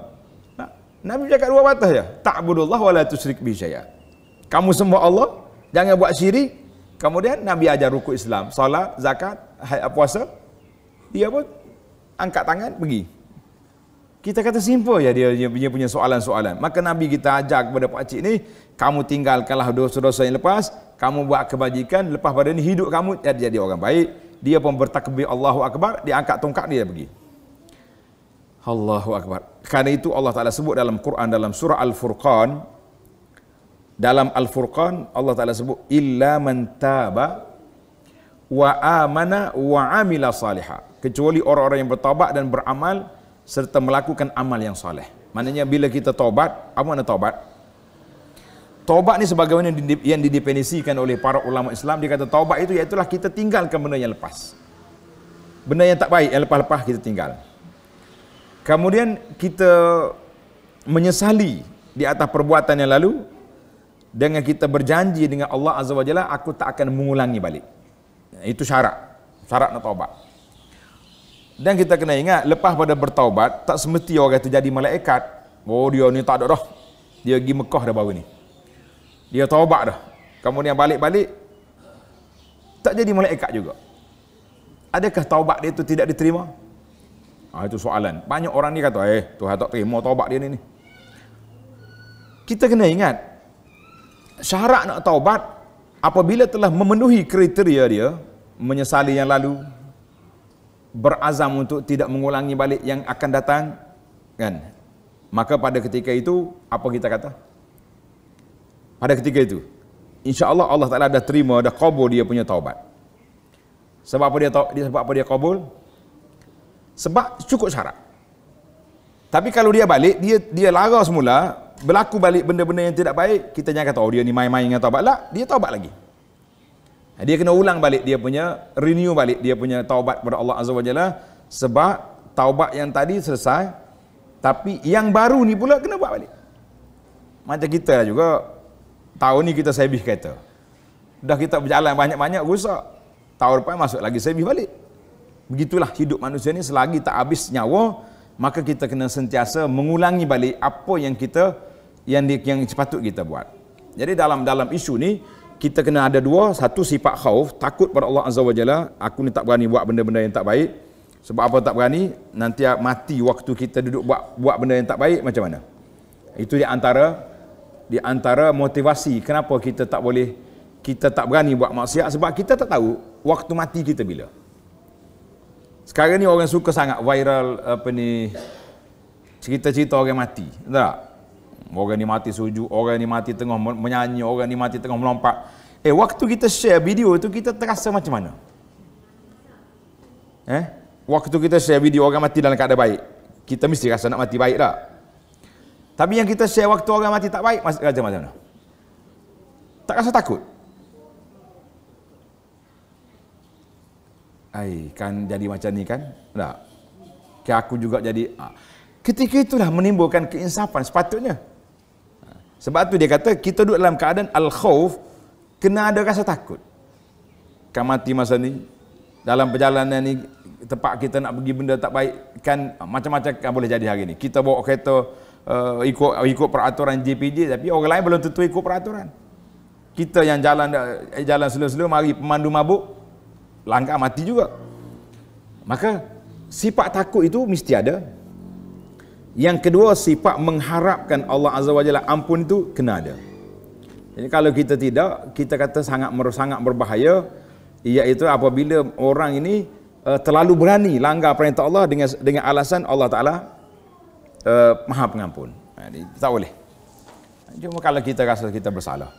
Nabi cakap dua patah je ta'budullah wala tusyrik bi syai'a kamu semua Allah jangan buat syirik kemudian Nabi ajar rukuk Islam solat zakat ah, puasa dia pun angkat tangan pergi kita kata simple ya dia punya punya soalan-soalan. Maka Nabi kita ajak kepada pak cik ni, kamu tinggalkanlah dosa-dosa yang lepas, kamu buat kebajikan, lepas pada ni hidup kamu jadi jadi orang baik. Dia pun bertakbir Allahu akbar, dia angkat tongkat dia pergi. Allahu Akbar. Karena itu Allah Ta'ala sebut dalam Quran, dalam surah Al-Furqan. Dalam Al-Furqan, Allah Ta'ala sebut, Illa man taba wa amana wa amila saliha. Kecuali orang-orang yang bertawabat dan beramal, serta melakukan amal yang saleh. Maknanya bila kita taubat, apa mana taubat? Taubat ni sebagaimana yang didefinisikan oleh para ulama Islam, dia kata taubat itu iaitulah kita tinggalkan benda yang lepas. Benda yang tak baik, yang lepas-lepas kita tinggalkan. Kemudian kita menyesali di atas perbuatan yang lalu dengan kita berjanji dengan Allah Azza wa Jalla aku tak akan mengulangi balik. Itu syarat. Syarat nak taubat. Dan kita kena ingat lepas pada bertaubat tak semesti orang itu jadi malaikat. Oh dia ni tak ada dah. Dia pergi Mekah dah baru ni. Dia taubat dah. Kemudian balik-balik tak jadi malaikat juga. Adakah taubat dia itu tidak diterima? Ha, itu soalan. Banyak orang ni kata, eh, Tuhan tak terima taubat dia ni. ni. Kita kena ingat, syarat nak taubat, apabila telah memenuhi kriteria dia, menyesali yang lalu, berazam untuk tidak mengulangi balik yang akan datang, kan? Maka pada ketika itu, apa kita kata? Pada ketika itu, insya Allah Allah Ta'ala dah terima, dah kabul dia punya taubat. Sebab apa dia, sebab apa dia kabul? sebab cukup syarat. Tapi kalau dia balik, dia dia lara semula, berlaku balik benda-benda yang tidak baik, kita jangan kata, oh dia ni main-main dengan taubat lah, dia taubat lagi. Dia kena ulang balik, dia punya renew balik, dia punya taubat kepada Allah Azza Wajalla Jalla, sebab taubat yang tadi selesai, tapi yang baru ni pula kena buat balik. Macam kita lah juga, tahun ni kita sebih kereta. Dah kita berjalan banyak-banyak, rusak. Tahun depan masuk lagi, sebih balik. Begitulah hidup manusia ni selagi tak habis nyawa, maka kita kena sentiasa mengulangi balik apa yang kita yang di, yang sepatut kita buat. Jadi dalam dalam isu ni kita kena ada dua, satu sifat khauf, takut pada Allah Azza wa Jalla, aku ni tak berani buat benda-benda yang tak baik. Sebab apa tak berani? Nanti ah, mati waktu kita duduk buat buat benda yang tak baik macam mana? Itu di antara di antara motivasi kenapa kita tak boleh kita tak berani buat maksiat sebab kita tak tahu waktu mati kita bila sekarang ni orang suka sangat viral apa ni cerita-cerita orang mati. Tak? Orang ni mati suju, orang ni mati tengah menyanyi, orang ni mati tengah melompat. Eh, waktu kita share video tu kita terasa macam mana? Eh? Waktu kita share video orang mati dalam keadaan baik, kita mesti rasa nak mati baik tak? Tapi yang kita share waktu orang mati tak baik, macam mana? Tak rasa takut? Hai, kan jadi macam ni kan? Tak? Ke aku juga jadi. Ha. Ketika itulah menimbulkan keinsafan sepatutnya. Ha. Sebab tu dia kata kita duduk dalam keadaan al-khawf kena ada rasa takut. Kan mati masa ni. Dalam perjalanan ni tempat kita nak pergi benda tak baik kan macam-macam kan boleh jadi hari ni. Kita bawa kereta uh, ikut ikut peraturan JPJ tapi orang lain belum tentu ikut peraturan. Kita yang jalan eh, jalan selalu-selalu mari pemandu mabuk langkah mati juga. Maka sifat takut itu mesti ada. Yang kedua sifat mengharapkan Allah Azza wa Jalla ampun itu kena ada. Jadi kalau kita tidak, kita kata sangat sangat berbahaya iaitu apabila orang ini uh, terlalu berani langgar perintah Allah dengan dengan alasan Allah Taala uh, Maha Pengampun. Ha, jadi, tak boleh. Cuma kalau kita rasa kita bersalah,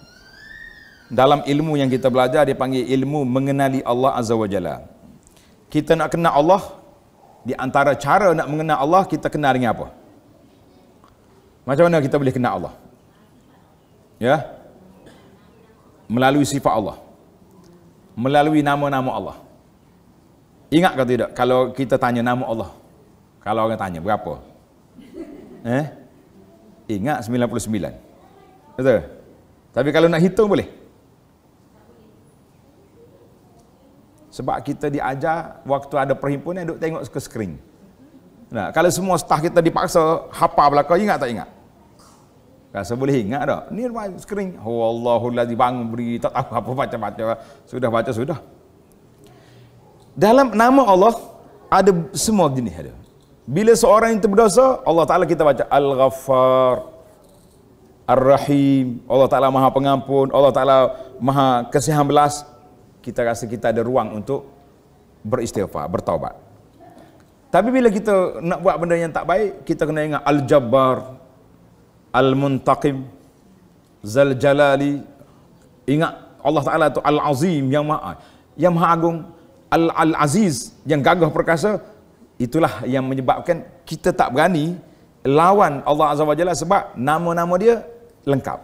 dalam ilmu yang kita belajar dia panggil ilmu mengenali Allah Azza wa Jalla. Kita nak kenal Allah di antara cara nak mengenal Allah kita kenal dengan apa? Macam mana kita boleh kenal Allah? Ya. Melalui sifat Allah. Melalui nama-nama Allah. Ingat ke tidak kalau kita tanya nama Allah? Kalau orang tanya berapa? Eh? Ingat 99. Betul? Tapi kalau nak hitung boleh? Sebab kita diajar waktu ada perhimpunan duk tengok ke skrin. Nah, kalau semua staf kita dipaksa hafal belakang ingat tak ingat? Rasa boleh ingat tak? Ni skrin. Wallahu oh, lazi bangun beri tak tahu apa macam baca Sudah baca sudah. Dalam nama Allah ada semua jenis ada. Bila seorang yang berdosa, Allah Taala kita baca Al-Ghaffar Ar-Rahim. Allah Taala Maha Pengampun, Allah Taala Maha Kasihan Belas, kita rasa kita ada ruang untuk beristighfar, bertaubat. Tapi bila kita nak buat benda yang tak baik, kita kena ingat Al-Jabbar, Al-Muntaqim, Zal Jalali. Ingat Allah Taala tu Al-Azim yang Maha yang Maha Agung, Al-Aziz yang gagah perkasa. Itulah yang menyebabkan kita tak berani lawan Allah Azza wa Jalla sebab nama-nama dia lengkap.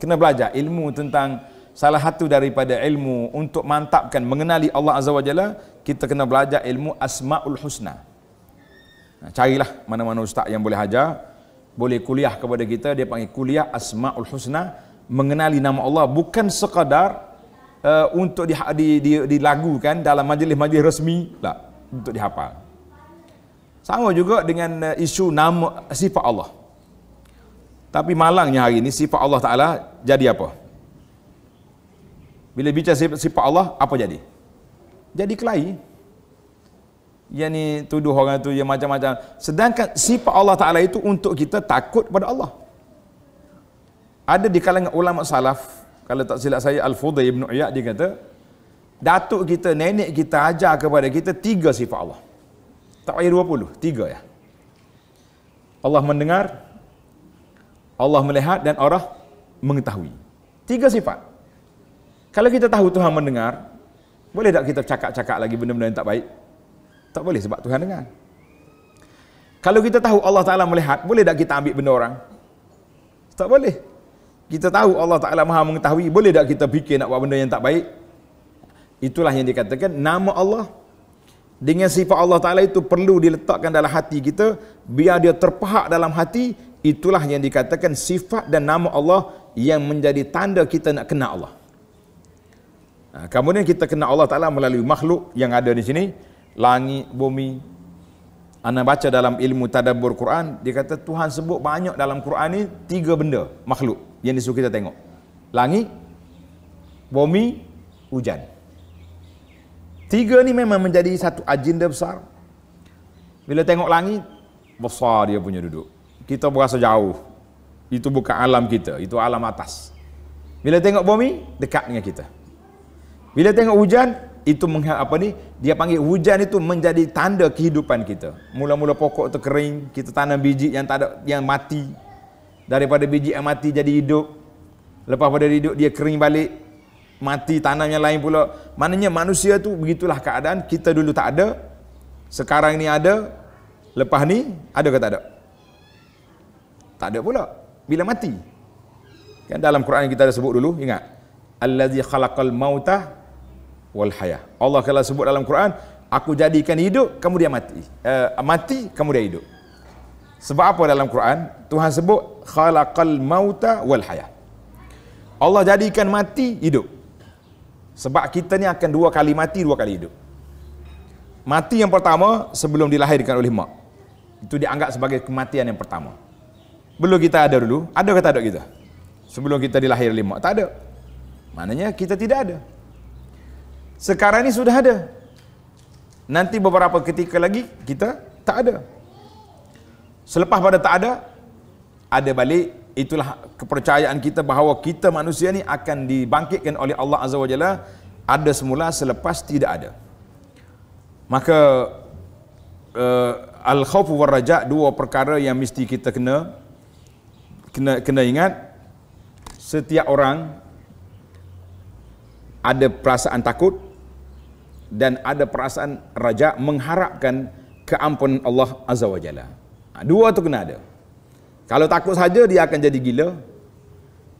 Kena belajar ilmu tentang salah satu daripada ilmu untuk mantapkan mengenali Allah Azza wa Jalla, kita kena belajar ilmu Asmaul Husna. Nah, carilah mana-mana ustaz yang boleh hajar boleh kuliah kepada kita, dia panggil kuliah Asmaul Husna, mengenali nama Allah bukan sekadar uh, untuk di, di, di, dilagukan dalam majlis-majlis resmi, tak, lah, untuk dihafal. Sama juga dengan uh, isu nama sifat Allah. Tapi malangnya hari ini sifat Allah Ta'ala jadi apa? bila bicara sifat, sifat Allah apa jadi jadi kelahi yang ni tuduh orang tu yang macam-macam sedangkan sifat Allah Ta'ala itu untuk kita takut kepada Allah ada di kalangan ulama salaf kalau tak silap saya Al-Fudha Ibn Uyak dia kata datuk kita, nenek kita ajar kepada kita tiga sifat Allah tak payah dua puluh, tiga ya Allah mendengar Allah melihat dan Allah mengetahui tiga sifat kalau kita tahu Tuhan mendengar, boleh tak kita cakap-cakap lagi benda-benda yang tak baik? Tak boleh sebab Tuhan dengar. Kalau kita tahu Allah Ta'ala melihat, boleh tak kita ambil benda orang? Tak boleh. Kita tahu Allah Ta'ala maha mengetahui, boleh tak kita fikir nak buat benda yang tak baik? Itulah yang dikatakan nama Allah. Dengan sifat Allah Ta'ala itu perlu diletakkan dalam hati kita. Biar dia terpahak dalam hati, itulah yang dikatakan sifat dan nama Allah yang menjadi tanda kita nak kenal Allah. Ha, kemudian kita kenal Allah Ta'ala melalui makhluk yang ada di sini. Langit, bumi. Anda baca dalam ilmu tadabur Quran. Dia kata Tuhan sebut banyak dalam Quran ini tiga benda makhluk yang disuruh kita tengok. Langit, bumi, hujan. Tiga ni memang menjadi satu agenda besar. Bila tengok langit, besar dia punya duduk. Kita berasa jauh. Itu bukan alam kita, itu alam atas. Bila tengok bumi, dekat dengan kita. Bila tengok hujan, itu meng, apa ni? Dia panggil hujan itu menjadi tanda kehidupan kita. Mula-mula pokok itu kering, kita tanam biji yang tak ada yang mati. Daripada biji yang mati jadi hidup. Lepas pada hidup dia kering balik, mati tanam yang lain pula. Maknanya manusia tu begitulah keadaan kita dulu tak ada. Sekarang ni ada. Lepas ni ada ke tak ada? Tak ada pula. Bila mati. Kan dalam Quran kita ada sebut dulu, ingat. Allazi khalaqal mautah wal hayah. Allah kala sebut dalam Quran, aku jadikan hidup kamu dia mati. Uh, mati dia hidup. Sebab apa dalam Quran? Tuhan sebut khalaqal mauta wal hayah. Allah jadikan mati hidup. Sebab kita ni akan dua kali mati, dua kali hidup. Mati yang pertama sebelum dilahirkan oleh mak. Itu dianggap sebagai kematian yang pertama. Belum kita ada dulu, ada kata ada kita? Sebelum kita dilahirkan oleh mak, tak ada. Maknanya kita tidak ada. Sekarang ni sudah ada. Nanti beberapa ketika lagi kita tak ada. Selepas pada tak ada, ada balik itulah kepercayaan kita bahawa kita manusia ni akan dibangkitkan oleh Allah Azza wa Jalla ada semula selepas tidak ada. Maka uh, eh, al-khauf wa raja' dua perkara yang mesti kita kena kena kena ingat setiap orang ada perasaan takut dan ada perasaan raja mengharapkan keampunan Allah Azza wa Jalla. Ha, dua tu kena ada. Kalau takut saja dia akan jadi gila.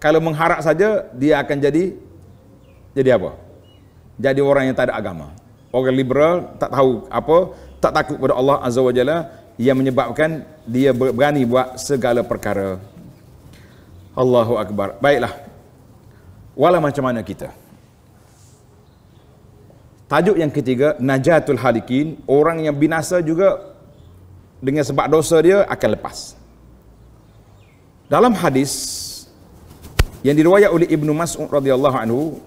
Kalau mengharap saja dia akan jadi jadi apa? Jadi orang yang tak ada agama. Orang liberal tak tahu apa, tak takut kepada Allah Azza wa Jalla yang menyebabkan dia berani buat segala perkara. Allahu Akbar. Baiklah. Wala macam mana kita? Tajuk yang ketiga, Najatul Halikin. Orang yang binasa juga dengan sebab dosa dia akan lepas. Dalam hadis yang diriwayat oleh Ibn Mas'ud radhiyallahu anhu,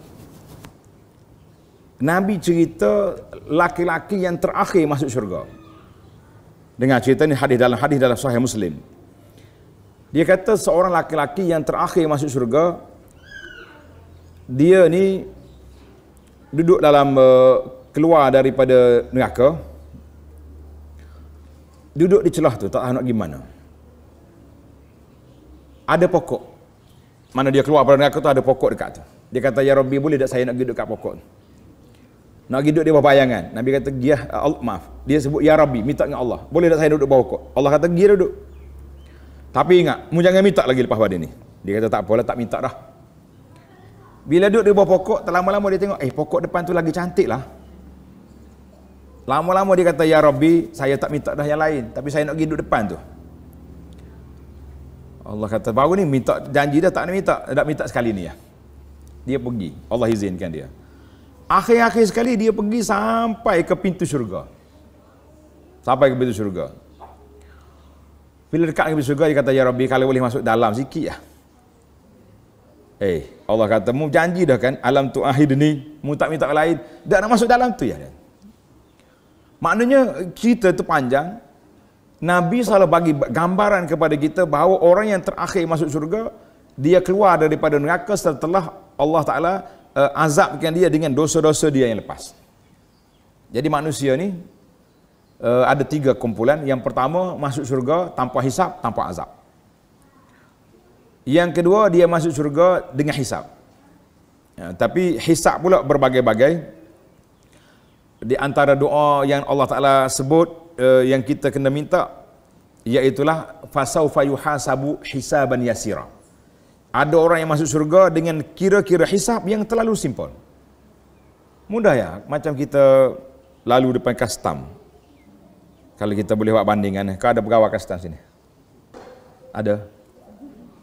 Nabi cerita laki-laki yang terakhir masuk syurga. Dengan cerita ini hadis dalam hadis dalam Sahih Muslim. Dia kata seorang laki-laki yang terakhir masuk syurga dia ni duduk dalam eh, keluar daripada neraka duduk di celah tu tak tahu nak gimana? ada pokok mana dia keluar pada neraka tu ada pokok dekat tu dia kata ya Rabbi boleh tak saya nak duduk kat pokok tu nak duduk di bawah bayangan Nabi kata giah eh, Allah, maaf dia sebut ya Rabbi minta dengan Allah boleh tak saya duduk bawah pokok Allah kata giah duduk tapi ingat mu jangan minta lagi lepas badan ni dia kata tak apalah tak minta dah bila duduk di bawah pokok, terlama lama dia tengok, eh pokok depan tu lagi cantik lah. Lama-lama dia kata, Ya Rabbi, saya tak minta dah yang lain. Tapi saya nak pergi duduk depan tu. Allah kata, baru ni minta janji dah tak nak minta. Tak minta sekali ni ya. Dia pergi. Allah izinkan dia. Akhir-akhir sekali dia pergi sampai ke pintu syurga. Sampai ke pintu syurga. Bila dekat dengan pintu syurga, dia kata, Ya Rabbi, kalau boleh masuk dalam sikit Ya. Eh, Allah kata, mu janji dah kan, alam tu akhir ni, mu tak minta orang lain, dah nak masuk dalam tu ya. Kan? Maknanya, cerita tu panjang, Nabi salah bagi gambaran kepada kita bahawa orang yang terakhir masuk syurga, dia keluar daripada neraka setelah Allah Ta'ala eh, azabkan dia dengan dosa-dosa dia yang lepas. Jadi manusia ni, eh, ada tiga kumpulan. Yang pertama, masuk syurga tanpa hisap, tanpa azab. Yang kedua dia masuk syurga dengan hisap. Ya, tapi hisap pula berbagai-bagai. Di antara doa yang Allah Taala sebut uh, yang kita kena minta ialah fasaufa sabu hisaban yasira. Ada orang yang masuk syurga dengan kira-kira hisap yang terlalu simpel. Mudah ya, macam kita lalu depan kastam. Kalau kita boleh buat bandingan, kau ada pegawai kastam sini? Ada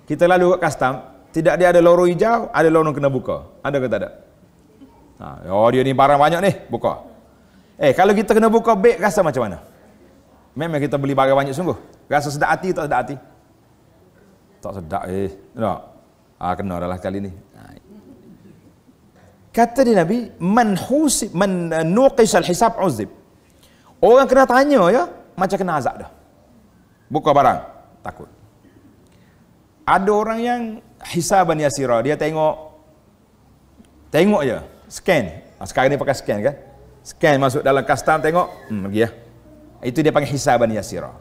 kita lalu kat custom, tidak dia ada lorong hijau, ada lorong kena buka. Ada ke tak ada? Ha, oh dia ni barang banyak ni, buka. Eh, kalau kita kena buka beg rasa macam mana? Memang kita beli barang banyak sungguh. Rasa sedap hati tak sedap hati? Tak sedap eh. Tak. ha, ah, kena dah lah kali ni. Kata dia Nabi, man husib man eh, nuqis al-hisab uzib. Orang kena tanya ya, macam kena azab dah. Buka barang, takut ada orang yang hisaban yasira dia tengok tengok je scan ah, sekarang ni pakai scan kan scan masuk dalam custom tengok hmm pergi ya itu dia panggil hisaban yasira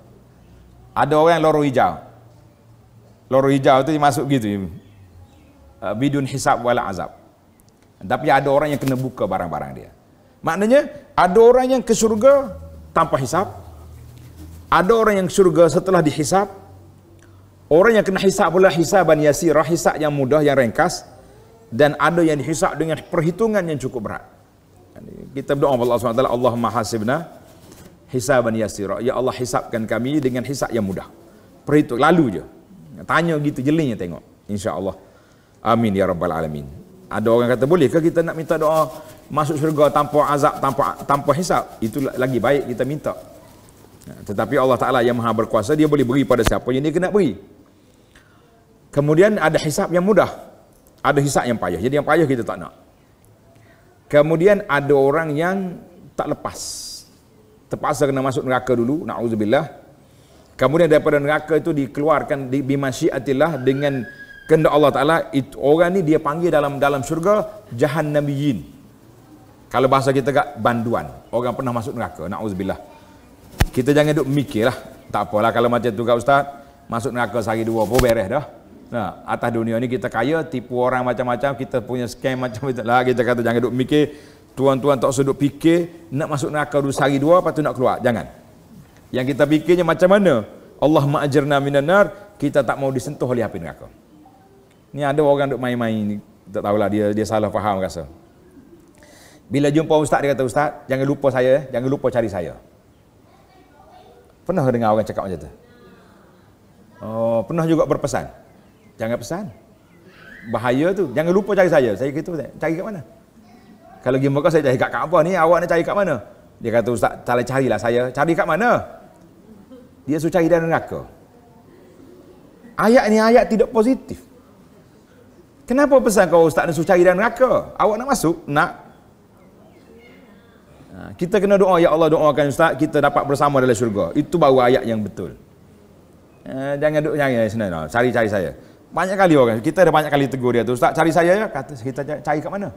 ada orang yang loro hijau loro hijau tu masuk gitu ah, bidun hisab wala azab tapi ada orang yang kena buka barang-barang dia maknanya ada orang yang ke surga tanpa hisab ada orang yang ke surga setelah dihisab Orang yang kena hisap pula hisaban yasir, ah, hisap yang mudah, yang ringkas dan ada yang dihisap dengan perhitungan yang cukup berat. Kita berdoa kepada Allah SWT, Allahumma hasibna hisaban yasir. Ya Allah hisapkan kami dengan hisap yang mudah. Perhitung, lalu je. Tanya gitu jelinya tengok. Insya Allah, Amin ya Rabbal Alamin. Ada orang kata boleh ke kita nak minta doa masuk syurga tanpa azab, tanpa tanpa hisap? Itu lagi baik kita minta. Tetapi Allah Ta'ala yang maha berkuasa, dia boleh beri pada siapa yang dia kena beri. Kemudian ada hisap yang mudah. Ada hisap yang payah. Jadi yang payah kita tak nak. Kemudian ada orang yang tak lepas. Terpaksa kena masuk neraka dulu. Na'udzubillah. Kemudian daripada neraka itu dikeluarkan di bimasyiatillah dengan kenda Allah Ta'ala. orang ni dia panggil dalam dalam syurga Jahannamiyin. Kalau bahasa kita kat banduan. Orang pernah masuk neraka. Na'udzubillah. Kita jangan duduk lah. Tak apalah kalau macam tu kat Ustaz. Masuk neraka sehari dua pun beres dah. Nah, ha, atas dunia ni kita kaya, tipu orang macam-macam, kita punya scam macam-macam. Lah kita kata jangan duk mikir, tuan-tuan tak usah duk fikir nak masuk neraka dulu sehari dua lepas tu nak keluar. Jangan. Yang kita fikirnya macam mana? Allah ma'ajirna minan nar, kita tak mau disentuh oleh api neraka. Ni ada orang duk main-main ni, tak tahulah dia dia salah faham rasa. Bila jumpa ustaz dia kata ustaz, jangan lupa saya, eh. jangan lupa cari saya. Pernah dengar orang cakap macam tu? Oh, pernah juga berpesan. Jangan pesan. Bahaya tu. Jangan lupa cari saya. Saya kata, cari kat mana? Kalau pergi Mekah, saya cari kat Kaabah ni. Awak nak cari kat mana? Dia kata, Ustaz, tak boleh carilah saya. Cari kat mana? Dia suruh cari dalam neraka. Ayat ni ayat tidak positif. Kenapa pesan kau Ustaz ni suruh cari dalam neraka? Awak nak masuk? Nak? Ha, kita kena doa, Ya Allah doakan Ustaz, kita dapat bersama dalam syurga. Itu baru ayat yang betul. Eh, jangan duduk nyari Cari-cari saya. Banyak kali orang, kita ada banyak kali tegur dia tu. Ustaz cari saya ya, kata kita cari kat mana?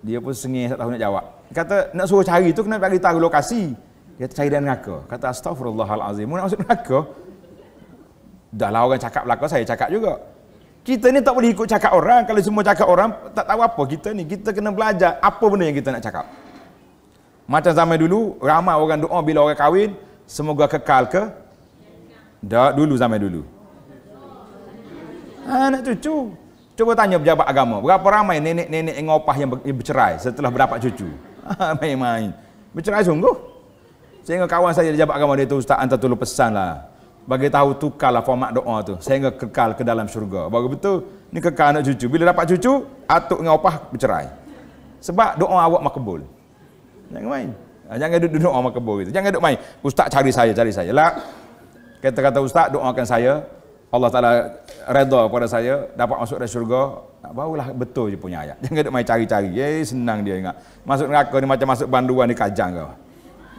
Dia pun sengih tak tahu nak jawab. Kata nak suruh cari tu kena bagi tahu lokasi. Dia cari dan neraka. Kata astagfirullahalazim. Mau nak masuk neraka? Dah lah orang cakap belakang saya cakap juga. Kita ni tak boleh ikut cakap orang. Kalau semua cakap orang tak tahu apa kita ni. Kita kena belajar apa benda yang kita nak cakap. Macam zaman dulu ramai orang doa bila orang kahwin semoga kekal ke? Dah dulu zaman dulu. Ha, anak cucu. Cuba tanya pejabat agama, berapa ramai nenek-nenek yang opah yang bercerai setelah berdapat cucu? Ha, main-main. Bercerai sungguh. Sehingga kawan saya di jabat agama dia tu Ustaz hantar tulu pesan lah. Bagi tahu tukarlah format doa tu. Sehingga kekal ke dalam syurga. Baru betul, ni kekal anak cucu. Bila dapat cucu, atuk dengan opah bercerai. Sebab doa awak makbul. Jangan main. Ha, jangan duduk doa makbul gitu. Jangan duduk main. Ustaz cari saya, cari saya. Lah, kata-kata Ustaz doakan saya. Allah Ta'ala reda pada saya, dapat masuk dari syurga, nak barulah betul je punya ayat. Jangan duduk main cari-cari. Yeay, eh, senang dia ingat. Masuk neraka ni macam masuk banduan ni kajang kau.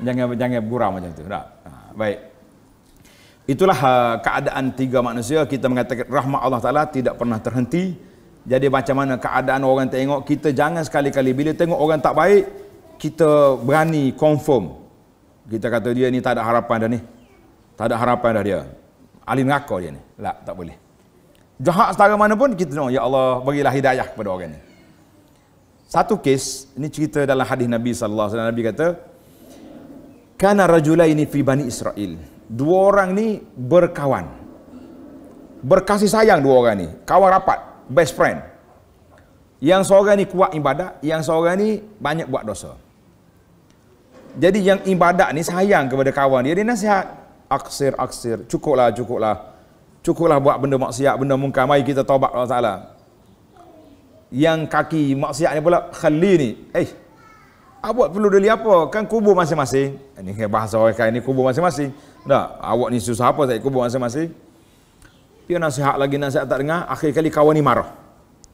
Jangan jangan buram macam tu. Tak? Ha, baik. Itulah ha, keadaan tiga manusia. Kita mengatakan rahmat Allah Ta'ala tidak pernah terhenti. Jadi macam mana keadaan orang tengok, kita jangan sekali-kali. Bila tengok orang tak baik, kita berani confirm. Kita kata dia ni tak ada harapan dah ni. Tak ada harapan dah dia ahli neraka dia ni. Tak, lah, tak boleh. Jahat setara mana pun, kita tengok, Ya Allah, berilah hidayah kepada orang ni. Satu kes, ini cerita dalam hadis Nabi SAW. Nabi kata, Kana rajulaini fi bani Israel. Dua orang ni berkawan. Berkasih sayang dua orang ni. Kawan rapat. Best friend. Yang seorang ni kuat ibadat, yang seorang ni banyak buat dosa. Jadi yang ibadat ni sayang kepada kawan dia, dia nasihat aksir aksir cukuplah cukuplah cukuplah buat benda maksiat benda mungkar mari kita taubat kepada Allah yang kaki maksiat ni pula khali ni eh awak perlu beli apa kan kubur masing-masing ini eh, bahasa orang kan ini kubur masing-masing dah awak ni susah apa saya kubur masing-masing dia nasihat lagi nasihat tak dengar akhir kali kawan ni marah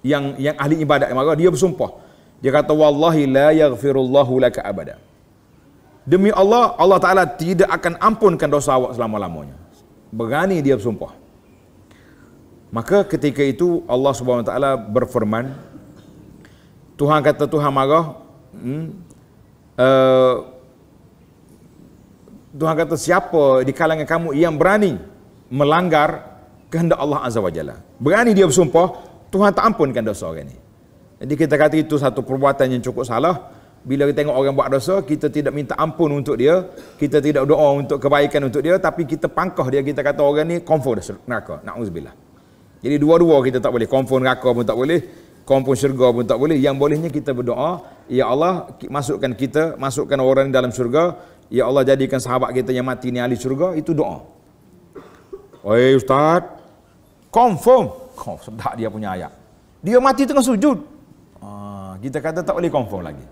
yang yang ahli ibadat yang marah dia bersumpah dia kata wallahi la yaghfirullahu lak abada Demi Allah, Allah Ta'ala tidak akan ampunkan dosa awak selama-lamanya. Berani dia bersumpah. Maka ketika itu Allah Subhanahu Wa Ta'ala berfirman, Tuhan kata Tuhan marah, hmm, uh, Tuhan kata siapa di kalangan kamu yang berani melanggar kehendak Allah Azza wa Jalla. Berani dia bersumpah, Tuhan tak ampunkan dosa orang ini. Jadi kita kata itu satu perbuatan yang cukup salah bila kita tengok orang buat dosa, kita tidak minta ampun untuk dia, kita tidak doa untuk kebaikan untuk dia, tapi kita pangkah dia, kita kata orang ni confirm dah neraka. Na'udzubillah. Jadi dua-dua kita tak boleh. Confirm neraka pun tak boleh, confirm syurga pun tak boleh. Yang bolehnya kita berdoa, Ya Allah masukkan kita, masukkan orang ni dalam syurga, Ya Allah jadikan sahabat kita yang mati ni ahli syurga, itu doa. Oi Ustaz, confirm. Oh, sedap dia punya ayat. Dia mati tengah sujud. Ah, kita kata tak boleh confirm lagi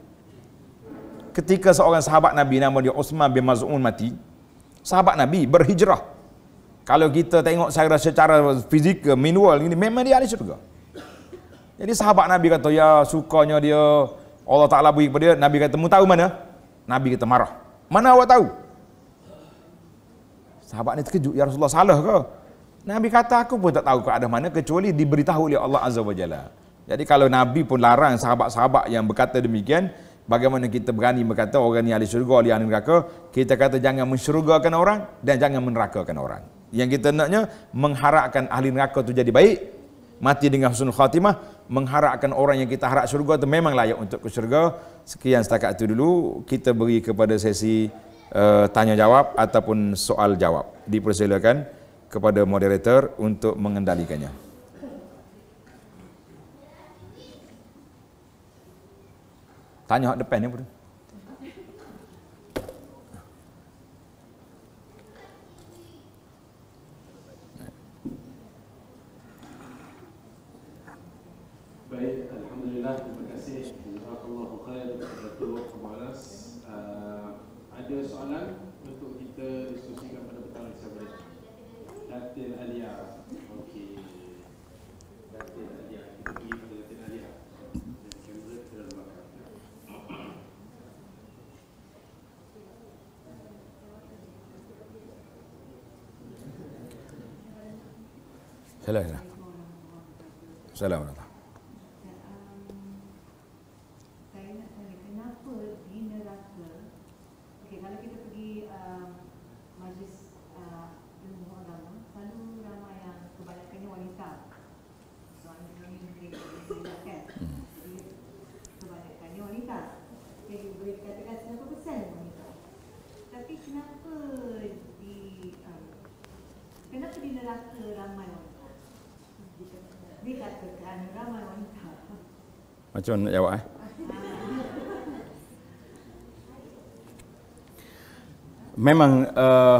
ketika seorang sahabat Nabi nama dia Uthman bin Maz'un mati, sahabat Nabi berhijrah. Kalau kita tengok secara, secara fizikal, manual ini memang dia ahli syurga. Jadi sahabat Nabi kata, ya sukanya dia Allah Ta'ala beri kepada dia. Nabi kata, mu tahu mana? Nabi kata marah. Mana awak tahu? Sahabat ni terkejut, ya Rasulullah salah ke? Nabi kata, aku pun tak tahu ke ada mana kecuali diberitahu oleh Allah Azza wa Jalla. Jadi kalau Nabi pun larang sahabat-sahabat yang berkata demikian, Bagaimana kita berani berkata orang ni ahli syurga, ahli ahli neraka. Kita kata jangan mensyurgakan orang dan jangan menerakakan orang. Yang kita naknya mengharapkan ahli neraka tu jadi baik. Mati dengan husnul khatimah. Mengharapkan orang yang kita harap syurga tu memang layak untuk ke syurga. Sekian setakat itu dulu. Kita beri kepada sesi uh, eh, tanya jawab ataupun soal jawab. Dipersilakan kepada moderator untuk mengendalikannya. Tanya hak depan ni pun. Baik, alhamdulillah terima kasih. Jazakallahu khair. Terima kasih. Ada soalan ثلاثة سلام عليكم Macam mana nak jawab eh? Memang uh,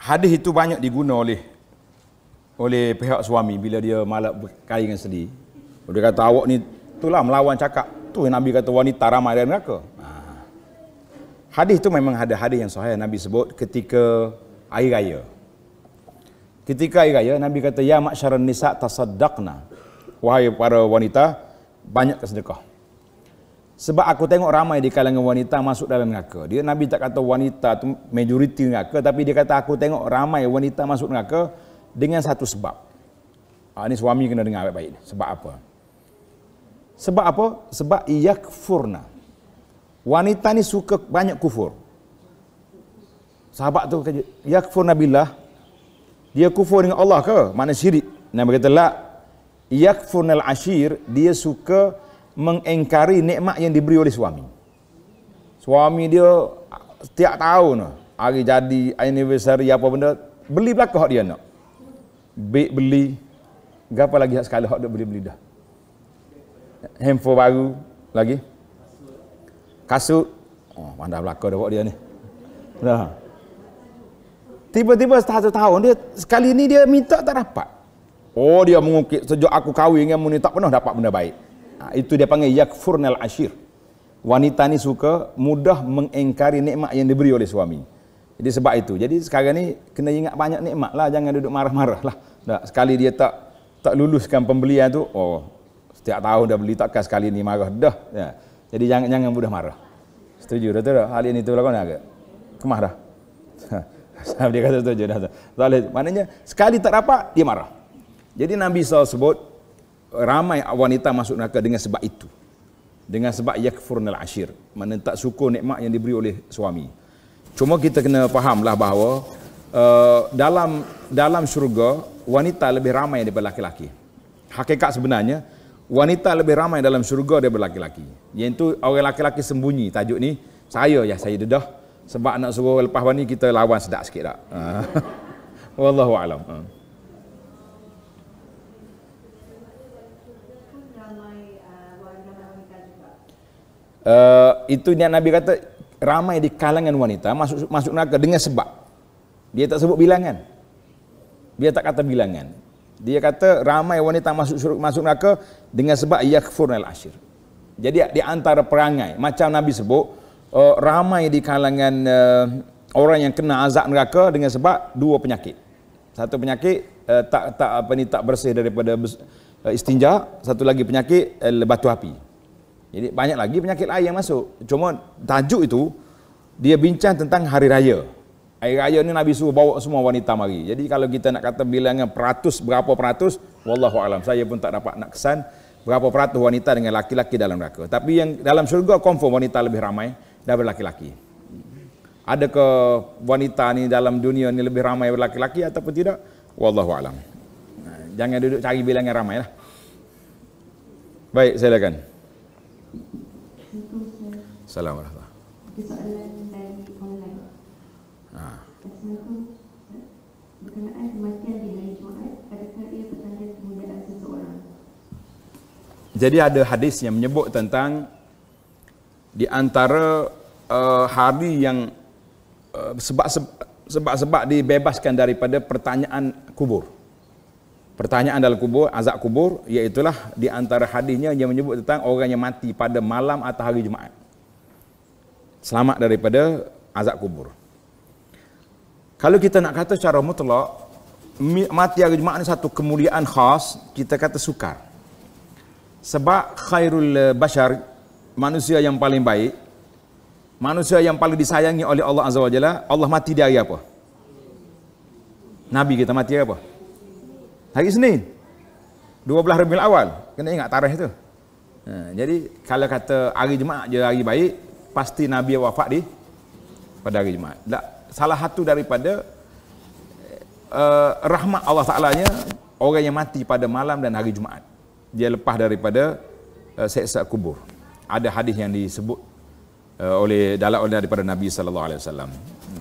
hadis itu banyak diguna oleh oleh pihak suami bila dia malap berkali dengan sedih. Dia kata awak ni itulah melawan cakap. Tu yang Nabi kata wanita ramai dari mereka. Ha. Hadis itu memang ada hadis yang sahih Nabi sebut ketika air raya. Ketika air raya Nabi kata ya masyarun nisa tasaddaqna. Wahai para wanita, banyak sedekah. Sebab aku tengok ramai di kalangan wanita masuk dalam neraka. Dia Nabi tak kata wanita tu majoriti neraka tapi dia kata aku tengok ramai wanita masuk neraka dengan satu sebab. Ha, ah, ini suami kena dengar baik-baik. Sebab apa? Sebab apa? Sebab yakfurna. Wanita ni suka banyak kufur. Sahabat tu kata, yakfurna billah. Dia kufur dengan Allah ke? Mana syirik? Nabi kata, lah, yakfurnal ashir dia suka mengengkari nikmat yang diberi oleh suami. Suami dia setiap tahun hari jadi anniversary apa benda beli belaka hak dia nak. Baik beli gapa lagi hak sekali hak dia beli-beli dah. Handphone baru lagi. Kasut. Oh, pandai belaka dah dia ni. Tiba-tiba satu tahun dia sekali ni dia minta tak dapat. Oh dia mengukir sejak aku kahwin dengan ni tak pernah dapat benda baik. Ha, itu dia panggil yakfurnal ashir. Wanita ni suka mudah mengingkari nikmat yang diberi oleh suami. Jadi sebab itu. Jadi sekarang ni kena ingat banyak nikmat lah. Jangan duduk marah-marah lah. Tak, sekali dia tak tak luluskan pembelian tu. Oh setiap tahun dah beli takkan sekali ni marah. Dah. Ya. Jadi jangan jangan mudah marah. Setuju dah tu Hal ini tu lah kau nak ke? Kemah dah. dia kata setuju dah. Maknanya sekali tak dapat dia marah. Jadi Nabi SAW sebut ramai wanita masuk neraka dengan sebab itu. Dengan sebab yakfurnal ashir. Mana tak syukur nikmat yang diberi oleh suami. Cuma kita kena fahamlah bahawa uh, dalam dalam syurga wanita lebih ramai daripada laki-laki. Hakikat sebenarnya wanita lebih ramai dalam syurga daripada laki-laki. Yang itu orang laki-laki sembunyi tajuk ni. Saya ya saya dedah sebab nak suruh lepas ni kita lawan sedap sikit tak. Ah. Wallahu alam. Uh. Eh, itu yang Nabi kata ramai di kalangan wanita masuk masuk neraka dengan sebab dia tak sebut bilangan dia tak kata bilangan dia kata ramai wanita masuk syuruk, masuk neraka dengan sebab yakfurna al-ashir jadi di antara perangai macam Nabi sebut uh, ramai di kalangan uh, orang yang kena azab neraka dengan sebab dua penyakit satu penyakit uh, tak tak apa ni tak bersih daripada uh, istinja satu lagi penyakit uh, batu api jadi banyak lagi penyakit lain yang masuk. Cuma tajuk itu dia bincang tentang hari raya. Hari raya ni Nabi suruh bawa semua wanita mari. Jadi kalau kita nak kata bilangan peratus berapa peratus, wallahu alam. Saya pun tak dapat nak kesan berapa peratus wanita dengan laki-laki dalam neraka. Tapi yang dalam syurga confirm wanita lebih ramai daripada laki-laki. Ada ke wanita ni dalam dunia ni lebih ramai daripada laki-laki ataupun tidak? Wallahu alam. Jangan duduk cari bilangan ramai lah. Baik, silakan. Terima Assalamualaikum. Assalamualaikum. Soalan dari Jadi ada hadis yang menyebut tentang di antara uh, hari yang uh, sebab sebab sebab dibebaskan daripada pertanyaan kubur pertanyaan dalam kubur, azab kubur, iaitulah di antara hadisnya yang menyebut tentang orang yang mati pada malam atau hari Jumaat. Selamat daripada azab kubur. Kalau kita nak kata secara mutlak, mati hari Jumaat ni satu kemuliaan khas, kita kata sukar. Sebab khairul bashar, manusia yang paling baik, manusia yang paling disayangi oleh Allah Azza wa Jalla, Allah mati di hari apa? Nabi kita mati hari apa? Hari Senin. 12 Rabiul Awal. Kena ingat tarikh tu. Ha, jadi kalau kata hari Jumaat je hari baik, pasti Nabi wafat di pada hari Jumaat. Tak salah satu daripada uh, rahmat Allah Taala-nya orang yang mati pada malam dan hari Jumaat. Dia lepas daripada uh, seksa kubur. Ada hadis yang disebut uh, oleh dalam oleh daripada Nabi sallallahu alaihi wasallam.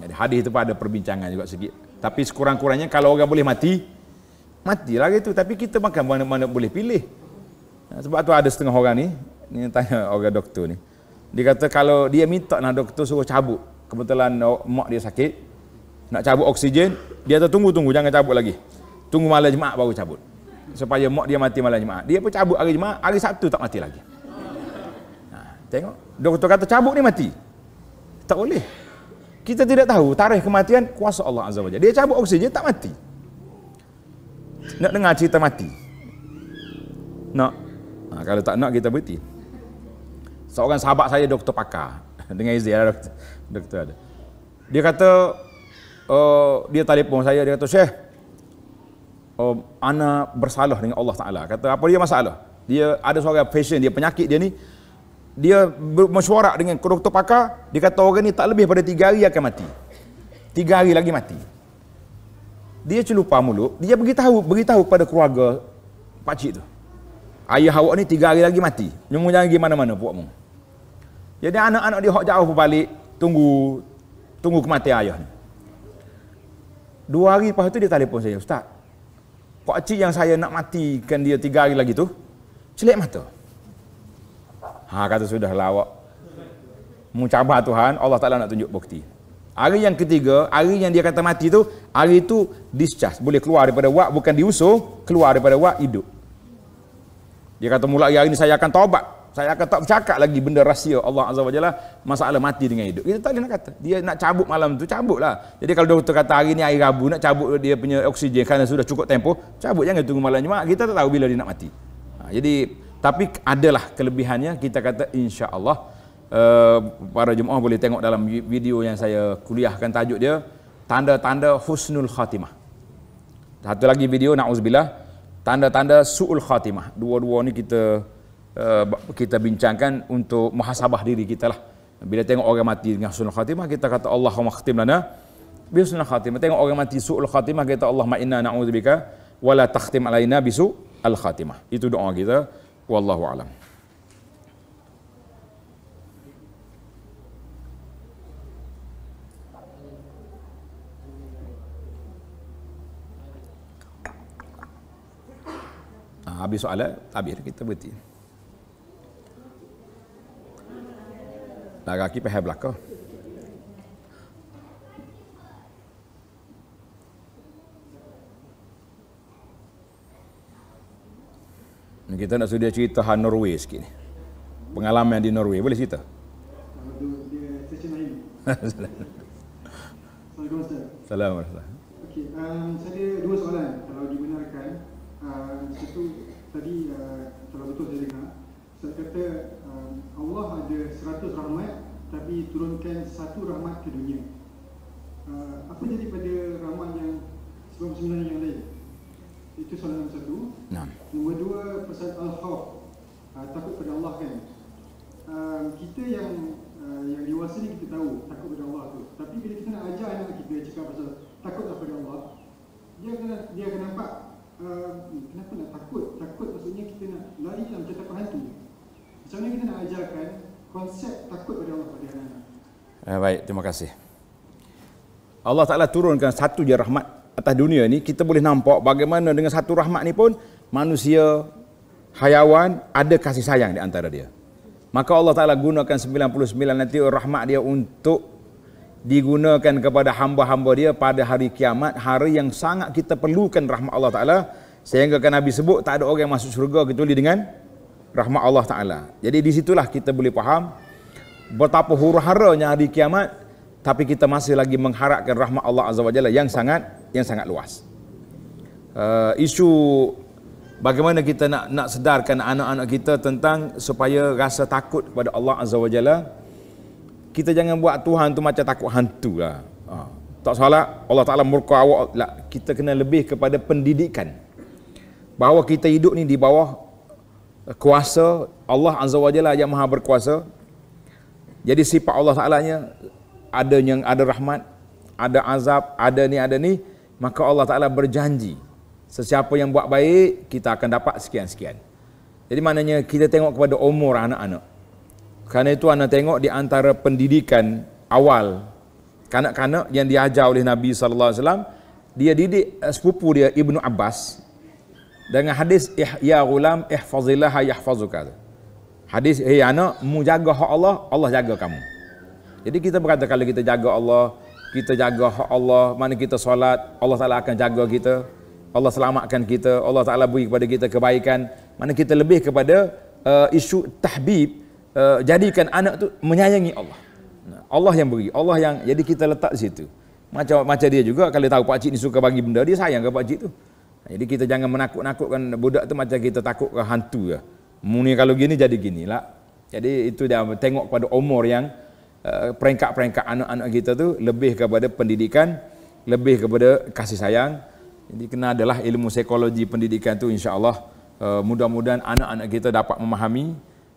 Jadi hadis itu pada perbincangan juga sikit. Tapi sekurang-kurangnya kalau orang boleh mati, Matilah gitu. Tapi kita makan mana-mana boleh pilih. Ha, sebab tu ada setengah orang ni, ni tanya orang doktor ni. Dia kata kalau dia minta nak doktor suruh cabut, kebetulan mak dia sakit, nak cabut oksigen, dia kata tunggu-tunggu, jangan cabut lagi. Tunggu malam jemaah baru cabut. Supaya mak dia mati malam jemaah. Dia pun cabut hari jemaah, hari Sabtu tak mati lagi. Nah, ha, tengok, doktor kata cabut ni mati. Tak boleh. Kita tidak tahu tarikh kematian kuasa Allah Azza wa Jalla. Dia cabut oksigen tak mati. Nak dengar cerita mati? Nak? Ha, kalau tak nak, kita berhenti. Seorang sahabat saya, doktor pakar. Dengan izin lah doktor. doktor ada. Dia kata, uh, dia telefon saya, dia kata, Syekh, uh, Ana bersalah dengan Allah Ta'ala. Kata, apa dia masalah? Dia ada seorang patient, dia penyakit dia ni, dia mesyuarat dengan doktor pakar, dia kata orang ni tak lebih pada tiga hari akan mati. Tiga hari lagi mati dia celupa mulut, dia beritahu beritahu kepada keluarga pak cik tu. Ayah awak ni tiga hari lagi mati. Nyumu jangan pergi mana-mana puakmu. Jadi anak-anak dia hok jauh balik tunggu tunggu kematian ayah ni. Dua hari lepas tu dia telefon saya, "Ustaz, pak cik yang saya nak matikan dia tiga hari lagi tu, celik mata." Ha kata sudah lawak, Mu cabar Tuhan, Allah Taala nak tunjuk bukti. Hari yang ketiga, hari yang dia kata mati tu, hari itu discharge. Boleh keluar daripada wak, bukan diusuh, keluar daripada wak, hidup. Dia kata mula hari ini saya akan taubat. Saya akan tak bercakap lagi benda rahsia Allah Azza wa Jalla, masalah mati dengan hidup. Kita tak boleh nak kata. Dia nak cabut malam tu, cabutlah. Jadi kalau doktor kata hari ini air rabu, nak cabut dia punya oksigen kerana sudah cukup tempoh, cabut. Jangan tunggu malam Jumaat. Kita tak tahu bila dia nak mati. Ha, jadi, tapi adalah kelebihannya. Kita kata insya Allah. Eh, para jemaah boleh tengok dalam video yang saya kuliahkan tajuk dia tanda-tanda husnul khatimah. Satu lagi video naudzubillah tanda-tanda suul khatimah. Dua-dua ni kita uh, kita bincangkan untuk muhasabah diri kita lah. Bila tengok orang mati dengan husnul khatimah kita kata Allahumma khtim lana bi husnul khatimah. Tengok orang mati suul khatimah kita Allah Allahumma inna na'udzubika wala takhtim alaina bisu al khatimah. Itu doa kita wallahu alam. habis soalan habis kita berhenti lah kaki pehe belakang kita nak sudah cerita hal Norway sikit ni. Pengalaman di Norway boleh cerita? Assalamualaikum. Assalamualaikum. Okey, um, saya ada dua soalan. betul saya dengar Ustaz kata uh, Allah ada 100 rahmat tapi turunkan satu rahmat ke dunia uh, apa jadi pada rahmat yang 99 yang lain itu soalan nombor satu nombor dua pesan Al-Khawf uh, takut pada Allah kan kita yang yang dewasa ni kita tahu takut pada Allah tu tapi bila kita nak ajar anak kita cakap pasal takut pada Allah dia akan, dia akan nampak uh, kenapa nak takut? Takut maksudnya kita nak lari dalam macam takut hantu. Macam mana kita nak ajarkan konsep takut pada Allah pada anak-anak? Eh, baik, terima kasih. Allah Ta'ala turunkan satu je rahmat atas dunia ni, kita boleh nampak bagaimana dengan satu rahmat ni pun, manusia, hayawan, ada kasih sayang di antara dia. Maka Allah Ta'ala gunakan 99 nanti rahmat dia untuk digunakan kepada hamba-hamba dia pada hari kiamat hari yang sangat kita perlukan rahmat Allah taala sehingga kan Nabi sebut tak ada orang yang masuk syurga kecuali dengan rahmat Allah taala jadi di situlah kita boleh faham betapa huru-haranya hari kiamat tapi kita masih lagi mengharapkan rahmat Allah azza wajalla yang sangat yang sangat luas uh, isu bagaimana kita nak nak sedarkan anak-anak kita tentang supaya rasa takut kepada Allah azza wajalla kita jangan buat Tuhan tu macam takut hantu lah. Ha. Tak salah Allah Ta'ala murka awak lah. Kita kena lebih kepada pendidikan. Bahawa kita hidup ni di bawah eh, kuasa Allah Azza wa Jalla yang maha berkuasa. Jadi sifat Allah Ta'ala nya ada yang ada rahmat, ada azab, ada ni, ada ni. Maka Allah Ta'ala berjanji. Sesiapa yang buat baik, kita akan dapat sekian-sekian. Jadi maknanya kita tengok kepada umur anak-anak. Kerana itu anda tengok di antara pendidikan awal kanak-kanak yang diajar oleh Nabi sallallahu alaihi wasallam, dia didik eh, sepupu dia Ibnu Abbas dengan hadis ya ulam ihfazillah yahfazuka. Hadis hey anak, mu jaga hak Allah, Allah jaga kamu. Jadi kita berkata kalau kita jaga Allah, kita jaga hak Allah, mana kita solat, Allah Taala akan jaga kita. Allah selamatkan kita, Allah Taala beri kepada kita kebaikan. Mana kita lebih kepada uh, isu tahbib Eh, jadikan anak tu menyayangi Allah. Allah yang beri, Allah yang jadi kita letak situ. Macam macam dia juga kalau tahu pak cik ni suka bagi benda, dia sayang ke pak cik tu. Jadi kita jangan menakut-nakutkan budak tu macam kita takut ke hantu ya. Muni kalau gini jadi gini lah. Jadi itu dia tengok pada umur yang uh, peringkat-peringkat anak-anak kita tu lebih kepada pendidikan, lebih kepada kasih sayang. Jadi kena adalah ilmu psikologi pendidikan tu insya-Allah uh, eh, mudah-mudahan anak-anak kita dapat memahami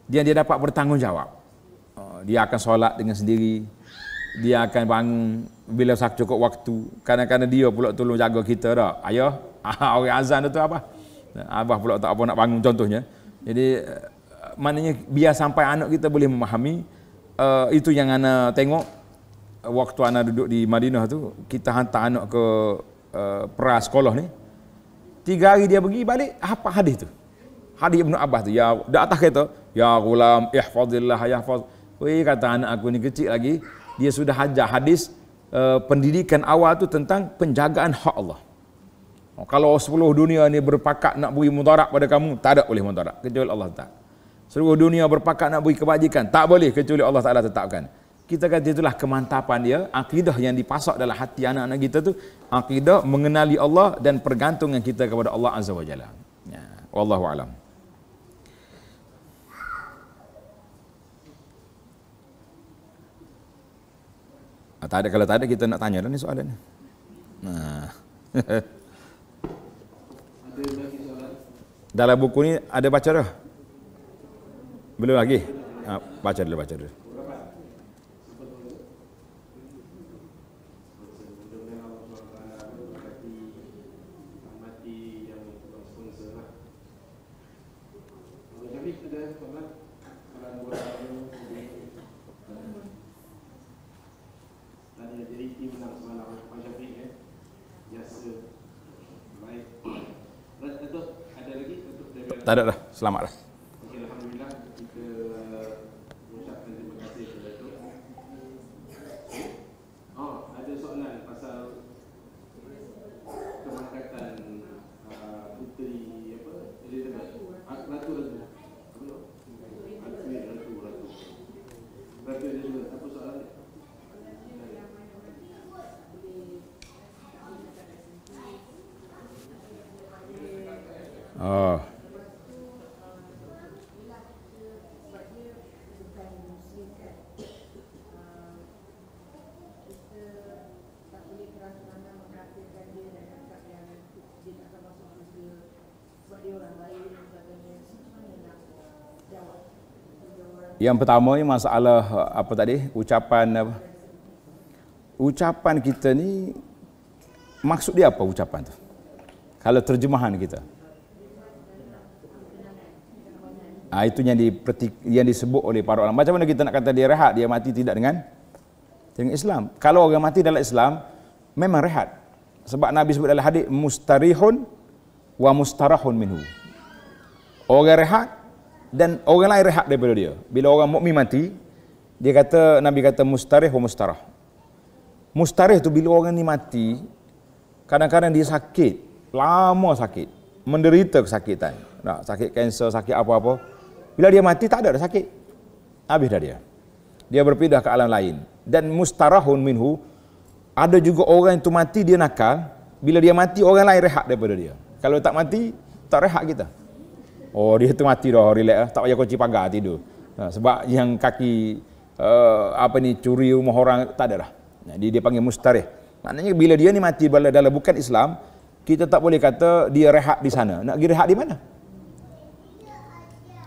dia dia dapat bertanggungjawab. Ah, dia akan solat dengan sendiri. Dia akan bangun bila sak cukup waktu. Kadang-kadang dia pula tolong jaga kita dah. Ayah, ah, orang azan tu apa? Abah pula tak apa nak bangun contohnya. Jadi eh, maknanya biar sampai anak kita boleh memahami eh, itu yang ana tengok waktu ana duduk di Madinah tu kita hantar anak ke eh, prasekolah ni. Tiga hari dia pergi balik apa hadis tu? Hadis Ibn Abbas tu, ya, di atas kereta, Ya gulam, ihfadillah, ya yahfaz. Wih, kata anak aku ni kecil lagi, dia sudah hajar hadis uh, pendidikan awal tu tentang penjagaan hak Allah. Oh, kalau seluruh dunia ni berpakat nak beri mudarat pada kamu, tak ada boleh mudarat, kecuali Allah tak. Seluruh dunia berpakat nak beri kebajikan, tak boleh kecuali Allah Ta'ala tetapkan. Kita kata itulah kemantapan dia, akidah yang dipasok dalam hati anak-anak kita tu, akidah mengenali Allah dan pergantungan kita kepada Allah Azza wa Jalla. Ya. Wallahu'alam. Wallahu alam. Ha, tak ada kalau tak ada kita nak tanya dah ni soalan ni. Nah. dalam buku ni ada baca dah? Belum lagi? Ha, baca dulu, baca dulu. tak ada dah, selamat dah. Yang pertama ni masalah eh, apa tadi? Ucapan apa? Ucapan kita ni maksud dia apa ucapan tu? Kalau terjemahan kita. Ha, itu yang, dipertik, yang disebut oleh para orang. Macam mana kita nak kata dia rehat, dia mati tidak dengan dengan Islam. Kalau orang mati dalam Islam, memang rehat. Sebab Nabi sebut dalam hadis mustarihun wa mustarahun minhu. Orang rehat dan orang lain rehat daripada dia. Bila orang mukmin mati, dia kata Nabi kata mustarih wa mustarah. Mustarih tu bila orang ni mati, kadang-kadang dia sakit, lama sakit, menderita kesakitan. Nah, sakit kanser, sakit apa-apa. Bila dia mati tak ada dah sakit. Habis dah dia. Dia berpindah ke alam lain. Dan mustarahun minhu ada juga orang itu mati dia nakal, bila dia mati orang lain rehat daripada dia. Kalau tak mati, tak rehat kita. Oh dia tu mati dah relax lah. Tak payah kunci pagar tidur ha, Sebab yang kaki uh, Apa ni curi rumah orang tak ada lah Jadi dia panggil mustarih Maknanya bila dia ni mati dalam bukan Islam Kita tak boleh kata dia rehat di sana Nak pergi rehat di mana?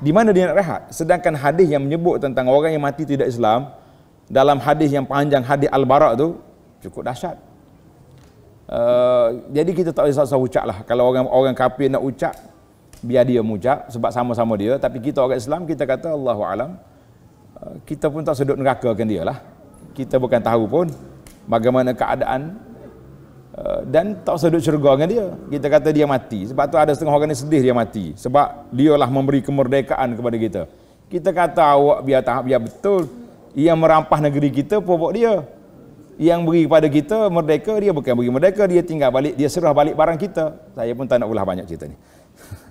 Di mana dia nak rehat? Sedangkan hadis yang menyebut tentang orang yang mati tidak Islam Dalam hadis yang panjang hadis Al-Bara' tu Cukup dahsyat Uh, jadi kita tak boleh salah-salah ucap lah Kalau orang, orang kapir nak ucap biar dia mengucap sebab sama-sama dia tapi kita orang Islam kita kata Allahu alam uh, kita pun tak sedut kan dia lah kita bukan tahu pun bagaimana keadaan uh, dan tak sedut syurga dengan dia kita kata dia mati sebab tu ada setengah orang ni sedih dia mati sebab dia lah memberi kemerdekaan kepada kita kita kata awak biar tak biar betul yang merampah negeri kita pokok dia yang beri kepada kita merdeka dia bukan beri merdeka dia tinggal balik dia serah balik barang kita saya pun tak nak ulah banyak cerita ni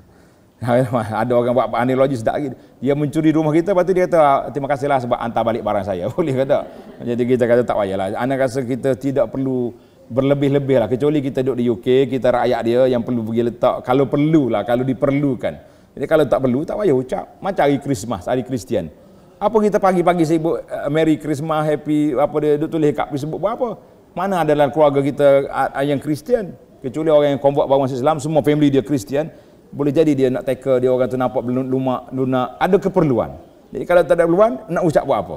ada orang buat analogi sedap lagi. Dia mencuri rumah kita, lepas tu dia kata, terima kasihlah sebab hantar balik barang saya. Boleh kata. Jadi kita kata, tak payahlah. Anda rasa kita tidak perlu berlebih-lebih lah. Kecuali kita duduk di UK, kita rakyat dia yang perlu pergi letak. Kalau perlu lah, kalau diperlukan. Jadi kalau tak perlu, tak payah ucap. Macam hari Christmas, hari Kristian. Apa kita pagi-pagi sibuk eh, Merry Christmas, Happy, apa dia duduk tulis kat Facebook, buat apa? Mana adalah keluarga kita ah, yang Kristian? Kecuali orang yang convert bangun Islam, semua family dia Kristian boleh jadi dia nak tackle dia orang tu nampak lunak luna ada keperluan jadi kalau tak ada keperluan nak ucap buat apa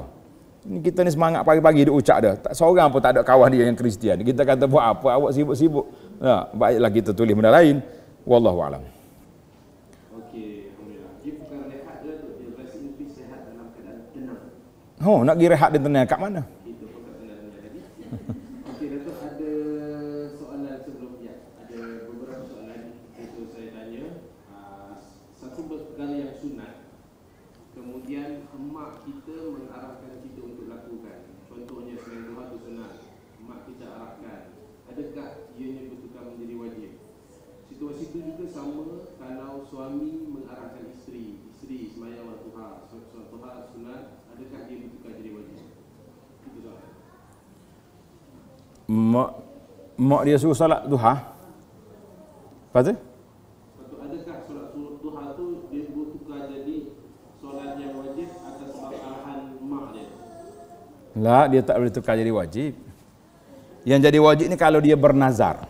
ini kita ni semangat pagi-pagi dia ucap dia tak seorang pun tak ada kawan dia yang Kristian kita kata buat apa awak sibuk-sibuk ya, baiklah kita tulis benda lain wallahu alam Oh, nak pergi rehat dia tenang kat mana? Itu pun tak tenang. sama kalau suami mengarahkan isteri isteri semayang waktu ha waktu ha sunat adakah dia bertukar jadi wajib itu soalan mak mak dia suruh salat duha lepas tu Lah dia tak boleh tukar jadi wajib. Yang jadi wajib ni kalau dia bernazar.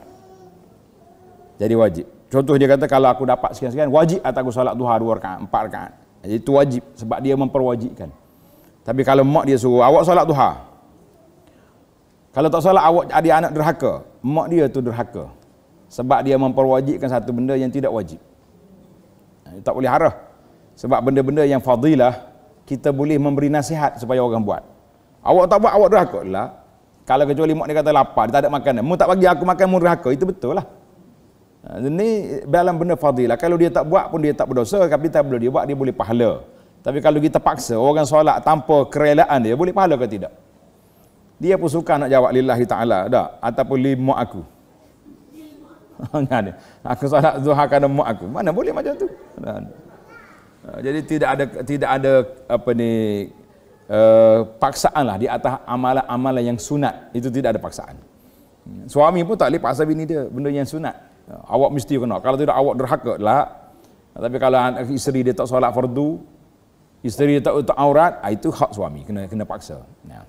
Jadi wajib. Contoh dia kata kalau aku dapat sekian-sekian wajib atas lah aku salat duha dua rakaat, empat rakaat. Itu wajib sebab dia memperwajibkan. Tapi kalau mak dia suruh awak salat duha. Kalau tak salat awak ada anak derhaka. Mak dia tu derhaka. Sebab dia memperwajibkan satu benda yang tidak wajib. Dia tak boleh harah. Sebab benda-benda yang fadilah kita boleh memberi nasihat supaya orang buat. Awak tak buat awak derhaka lah. Kalau kecuali mak dia kata lapar, dia tak ada makanan. Mu tak bagi aku makan mu derhaka. Itu betul lah. Ini ha, dalam benda fadilah. Kalau dia tak buat pun dia tak berdosa. Tapi tak boleh dia buat, dia boleh pahala. Tapi kalau kita paksa orang solat tanpa kerelaan dia, boleh pahala ke tidak? Dia pun suka nak jawab lillahi ta'ala. Tak? Ataupun li mu' aku. aku solat zuha kerana mu' aku. Mana boleh macam tu? Ha, ha, jadi tidak ada tidak ada apa ni uh, paksaan lah di atas amalan-amalan yang sunat. Itu tidak ada paksaan. Hmm. Suami pun tak boleh paksa bini dia. Benda yang sunat awak mesti kena. Kalau tidak awak derhaka lah. Tapi kalau isteri dia tak solat fardu, isteri dia tak tutup aurat, ah, itu hak suami. Kena kena paksa. Ya.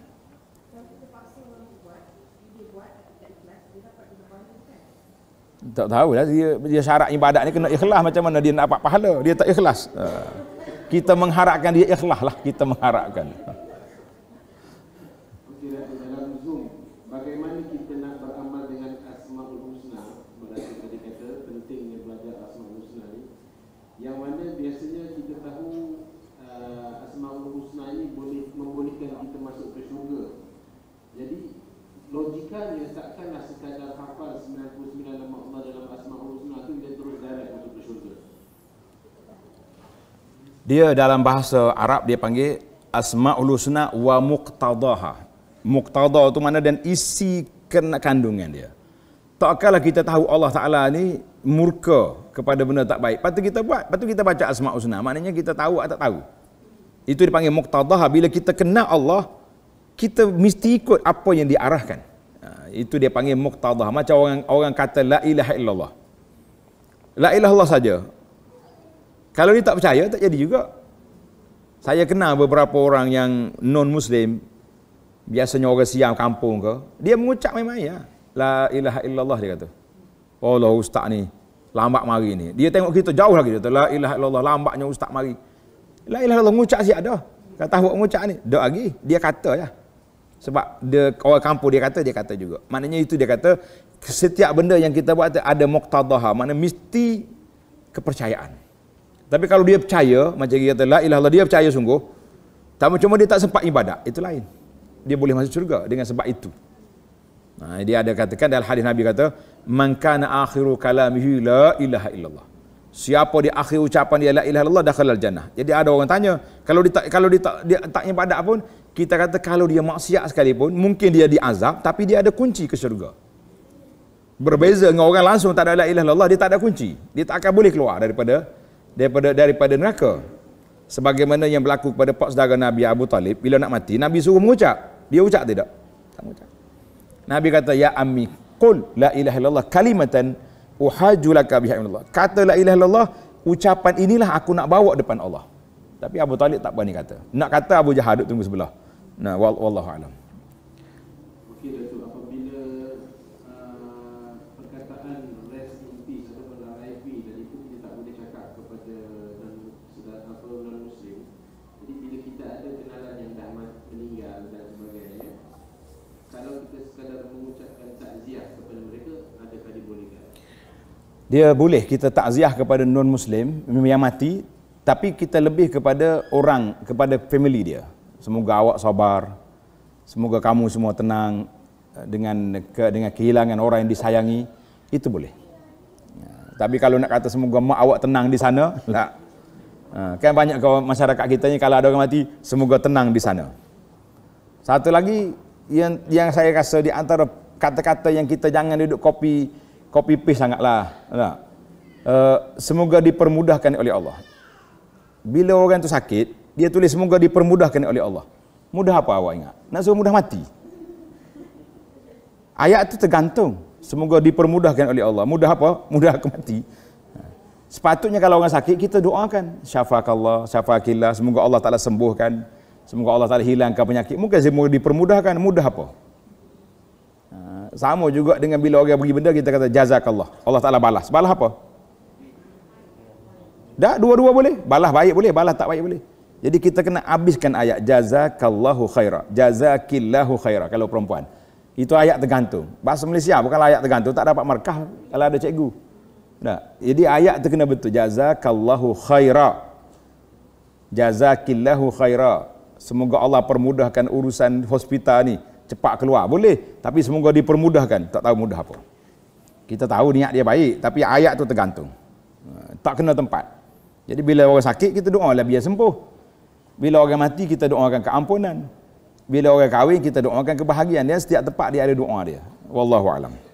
Tak tahu lah dia, dia syarat ibadat ni kena ikhlas macam mana dia nak dapat pahala. Dia tak ikhlas. Ah. Kita mengharapkan dia ikhlas lah. Kita mengharapkan. sekadarnya takkanlah sekadar hafal 99 nama Allah dalam Asma'ul Husna tu dia terus direct untuk syurga. Dia dalam bahasa Arab dia panggil Asma'ul Husna wa Muqtadaha. Muqtadah tu mana dan isi kena kandungan dia. Tak Takkanlah kita tahu Allah Ta'ala ni murka kepada benda tak baik. Lepas kita buat, lepas kita baca Asma'ul Husna. Maknanya kita tahu atau tak tahu. Itu dipanggil Muqtadah. Bila kita kenal Allah, kita mesti ikut apa yang diarahkan itu dia panggil muqtadah macam orang orang kata la ilaha illallah la ilaha Allah saja kalau dia tak percaya tak jadi juga saya kenal beberapa orang yang non muslim biasanya orang siam kampung ke dia mengucap memang ya la ilaha illallah dia kata oh lah ustaz ni lambat mari ni dia tengok kita jauh lagi dia kata la ilaha illallah lambatnya ustaz mari la ilaha illallah mengucap siap dah kata awak mengucap ni dah lagi dia kata ya lah sebab dia orang kampung dia kata dia kata juga maknanya itu dia kata setiap benda yang kita buat ada muqtadaha makna mesti kepercayaan tapi kalau dia percaya macam dia kata la ilaha illallah dia percaya sungguh tapi cuma dia tak sempat ibadat itu lain dia boleh masuk syurga dengan sebab itu nah, ha, dia ada katakan dalam hadis nabi kata man kana akhiru kalamihi la ilaha illallah Siapa di akhir ucapan dia la ilaha illallah dakhala al jannah. Jadi ada orang tanya, kalau dia tak kalau dia tak dia tak ibadat pun kita kata kalau dia maksiat sekalipun, mungkin dia diazab, tapi dia ada kunci ke syurga. Berbeza dengan orang langsung tak ada la ilaha illallah, dia tak ada kunci. Dia tak akan boleh keluar daripada daripada daripada neraka. Sebagaimana yang berlaku kepada pak saudara Nabi Abu Talib, bila nak mati, Nabi suruh mengucap. Dia ucap tidak? Tak mengucap. Nabi kata, Ya Ammi, Qul la ilaha illallah kalimatan uhajulaka biha illallah. Kata la ilaha illallah, ucapan inilah aku nak bawa depan Allah. Tapi Abu Talib tak berani kata. Nak kata Abu Jahal tunggu sebelah. Nah, wall wallahu alam. Okey, Datuk. Apabila ah, perkataan rest in peace atau RIP tadi itu kita boleh cakap kepada dan muslim. Jadi bila kita ada kenalan yang dah meninggal dan sebagainya, kalau kita sekadar mengucapkan takziah kepada mereka, adakah dibolehkan? Dia boleh kita takziah kepada non-Muslim yang mati, tapi kita lebih kepada orang, kepada family dia. Semoga awak sabar. Semoga kamu semua tenang eh, dengan ke, dengan kehilangan orang yang disayangi. Itu boleh. Ya. Tapi kalau nak kata semoga mak awak tenang di sana, tak. Ha, kan banyak kau masyarakat kita ni kalau ada orang mati, semoga tenang di sana. Satu lagi yang yang saya rasa di antara kata-kata yang kita jangan duduk kopi kopi pis sangatlah. Lah. Uh, semoga dipermudahkan oleh Allah. Bila orang tu sakit, dia tulis semoga dipermudahkan oleh Allah. Mudah apa awak ingat? Nak suruh mudah mati. Ayat tu tergantung. Semoga dipermudahkan oleh Allah. Mudah apa? Mudah aku mati. Ha. Sepatutnya kalau orang sakit kita doakan syafakallah, syafakillah, semoga Allah Taala sembuhkan, semoga Allah Taala hilangkan penyakit. Mungkin semoga dipermudahkan, mudah apa? Ha. Sama juga dengan bila orang bagi benda kita kata jazakallah. Allah Taala balas. Balas apa? Dah dua-dua boleh. Balas baik boleh, balas tak baik boleh. Jadi kita kena habiskan ayat jazakallahu khaira. Jazakillahu khaira kalau perempuan. Itu ayat tergantung. Bahasa Malaysia bukan ayat tergantung tak dapat markah kalau ada cikgu. Nah, jadi ayat tu kena betul jazakallahu khaira. Jazakillahu khaira. Semoga Allah permudahkan urusan hospital ni cepat keluar. Boleh, tapi semoga dipermudahkan. Tak tahu mudah apa. Kita tahu niat dia baik, tapi ayat tu tergantung. Tak kena tempat. Jadi bila orang sakit kita doa lah biar sembuh. Bila orang mati kita doakan keampunan. Bila orang kahwin kita doakan kebahagiaan dia setiap tempat dia ada doa dia. Wallahu a'lam.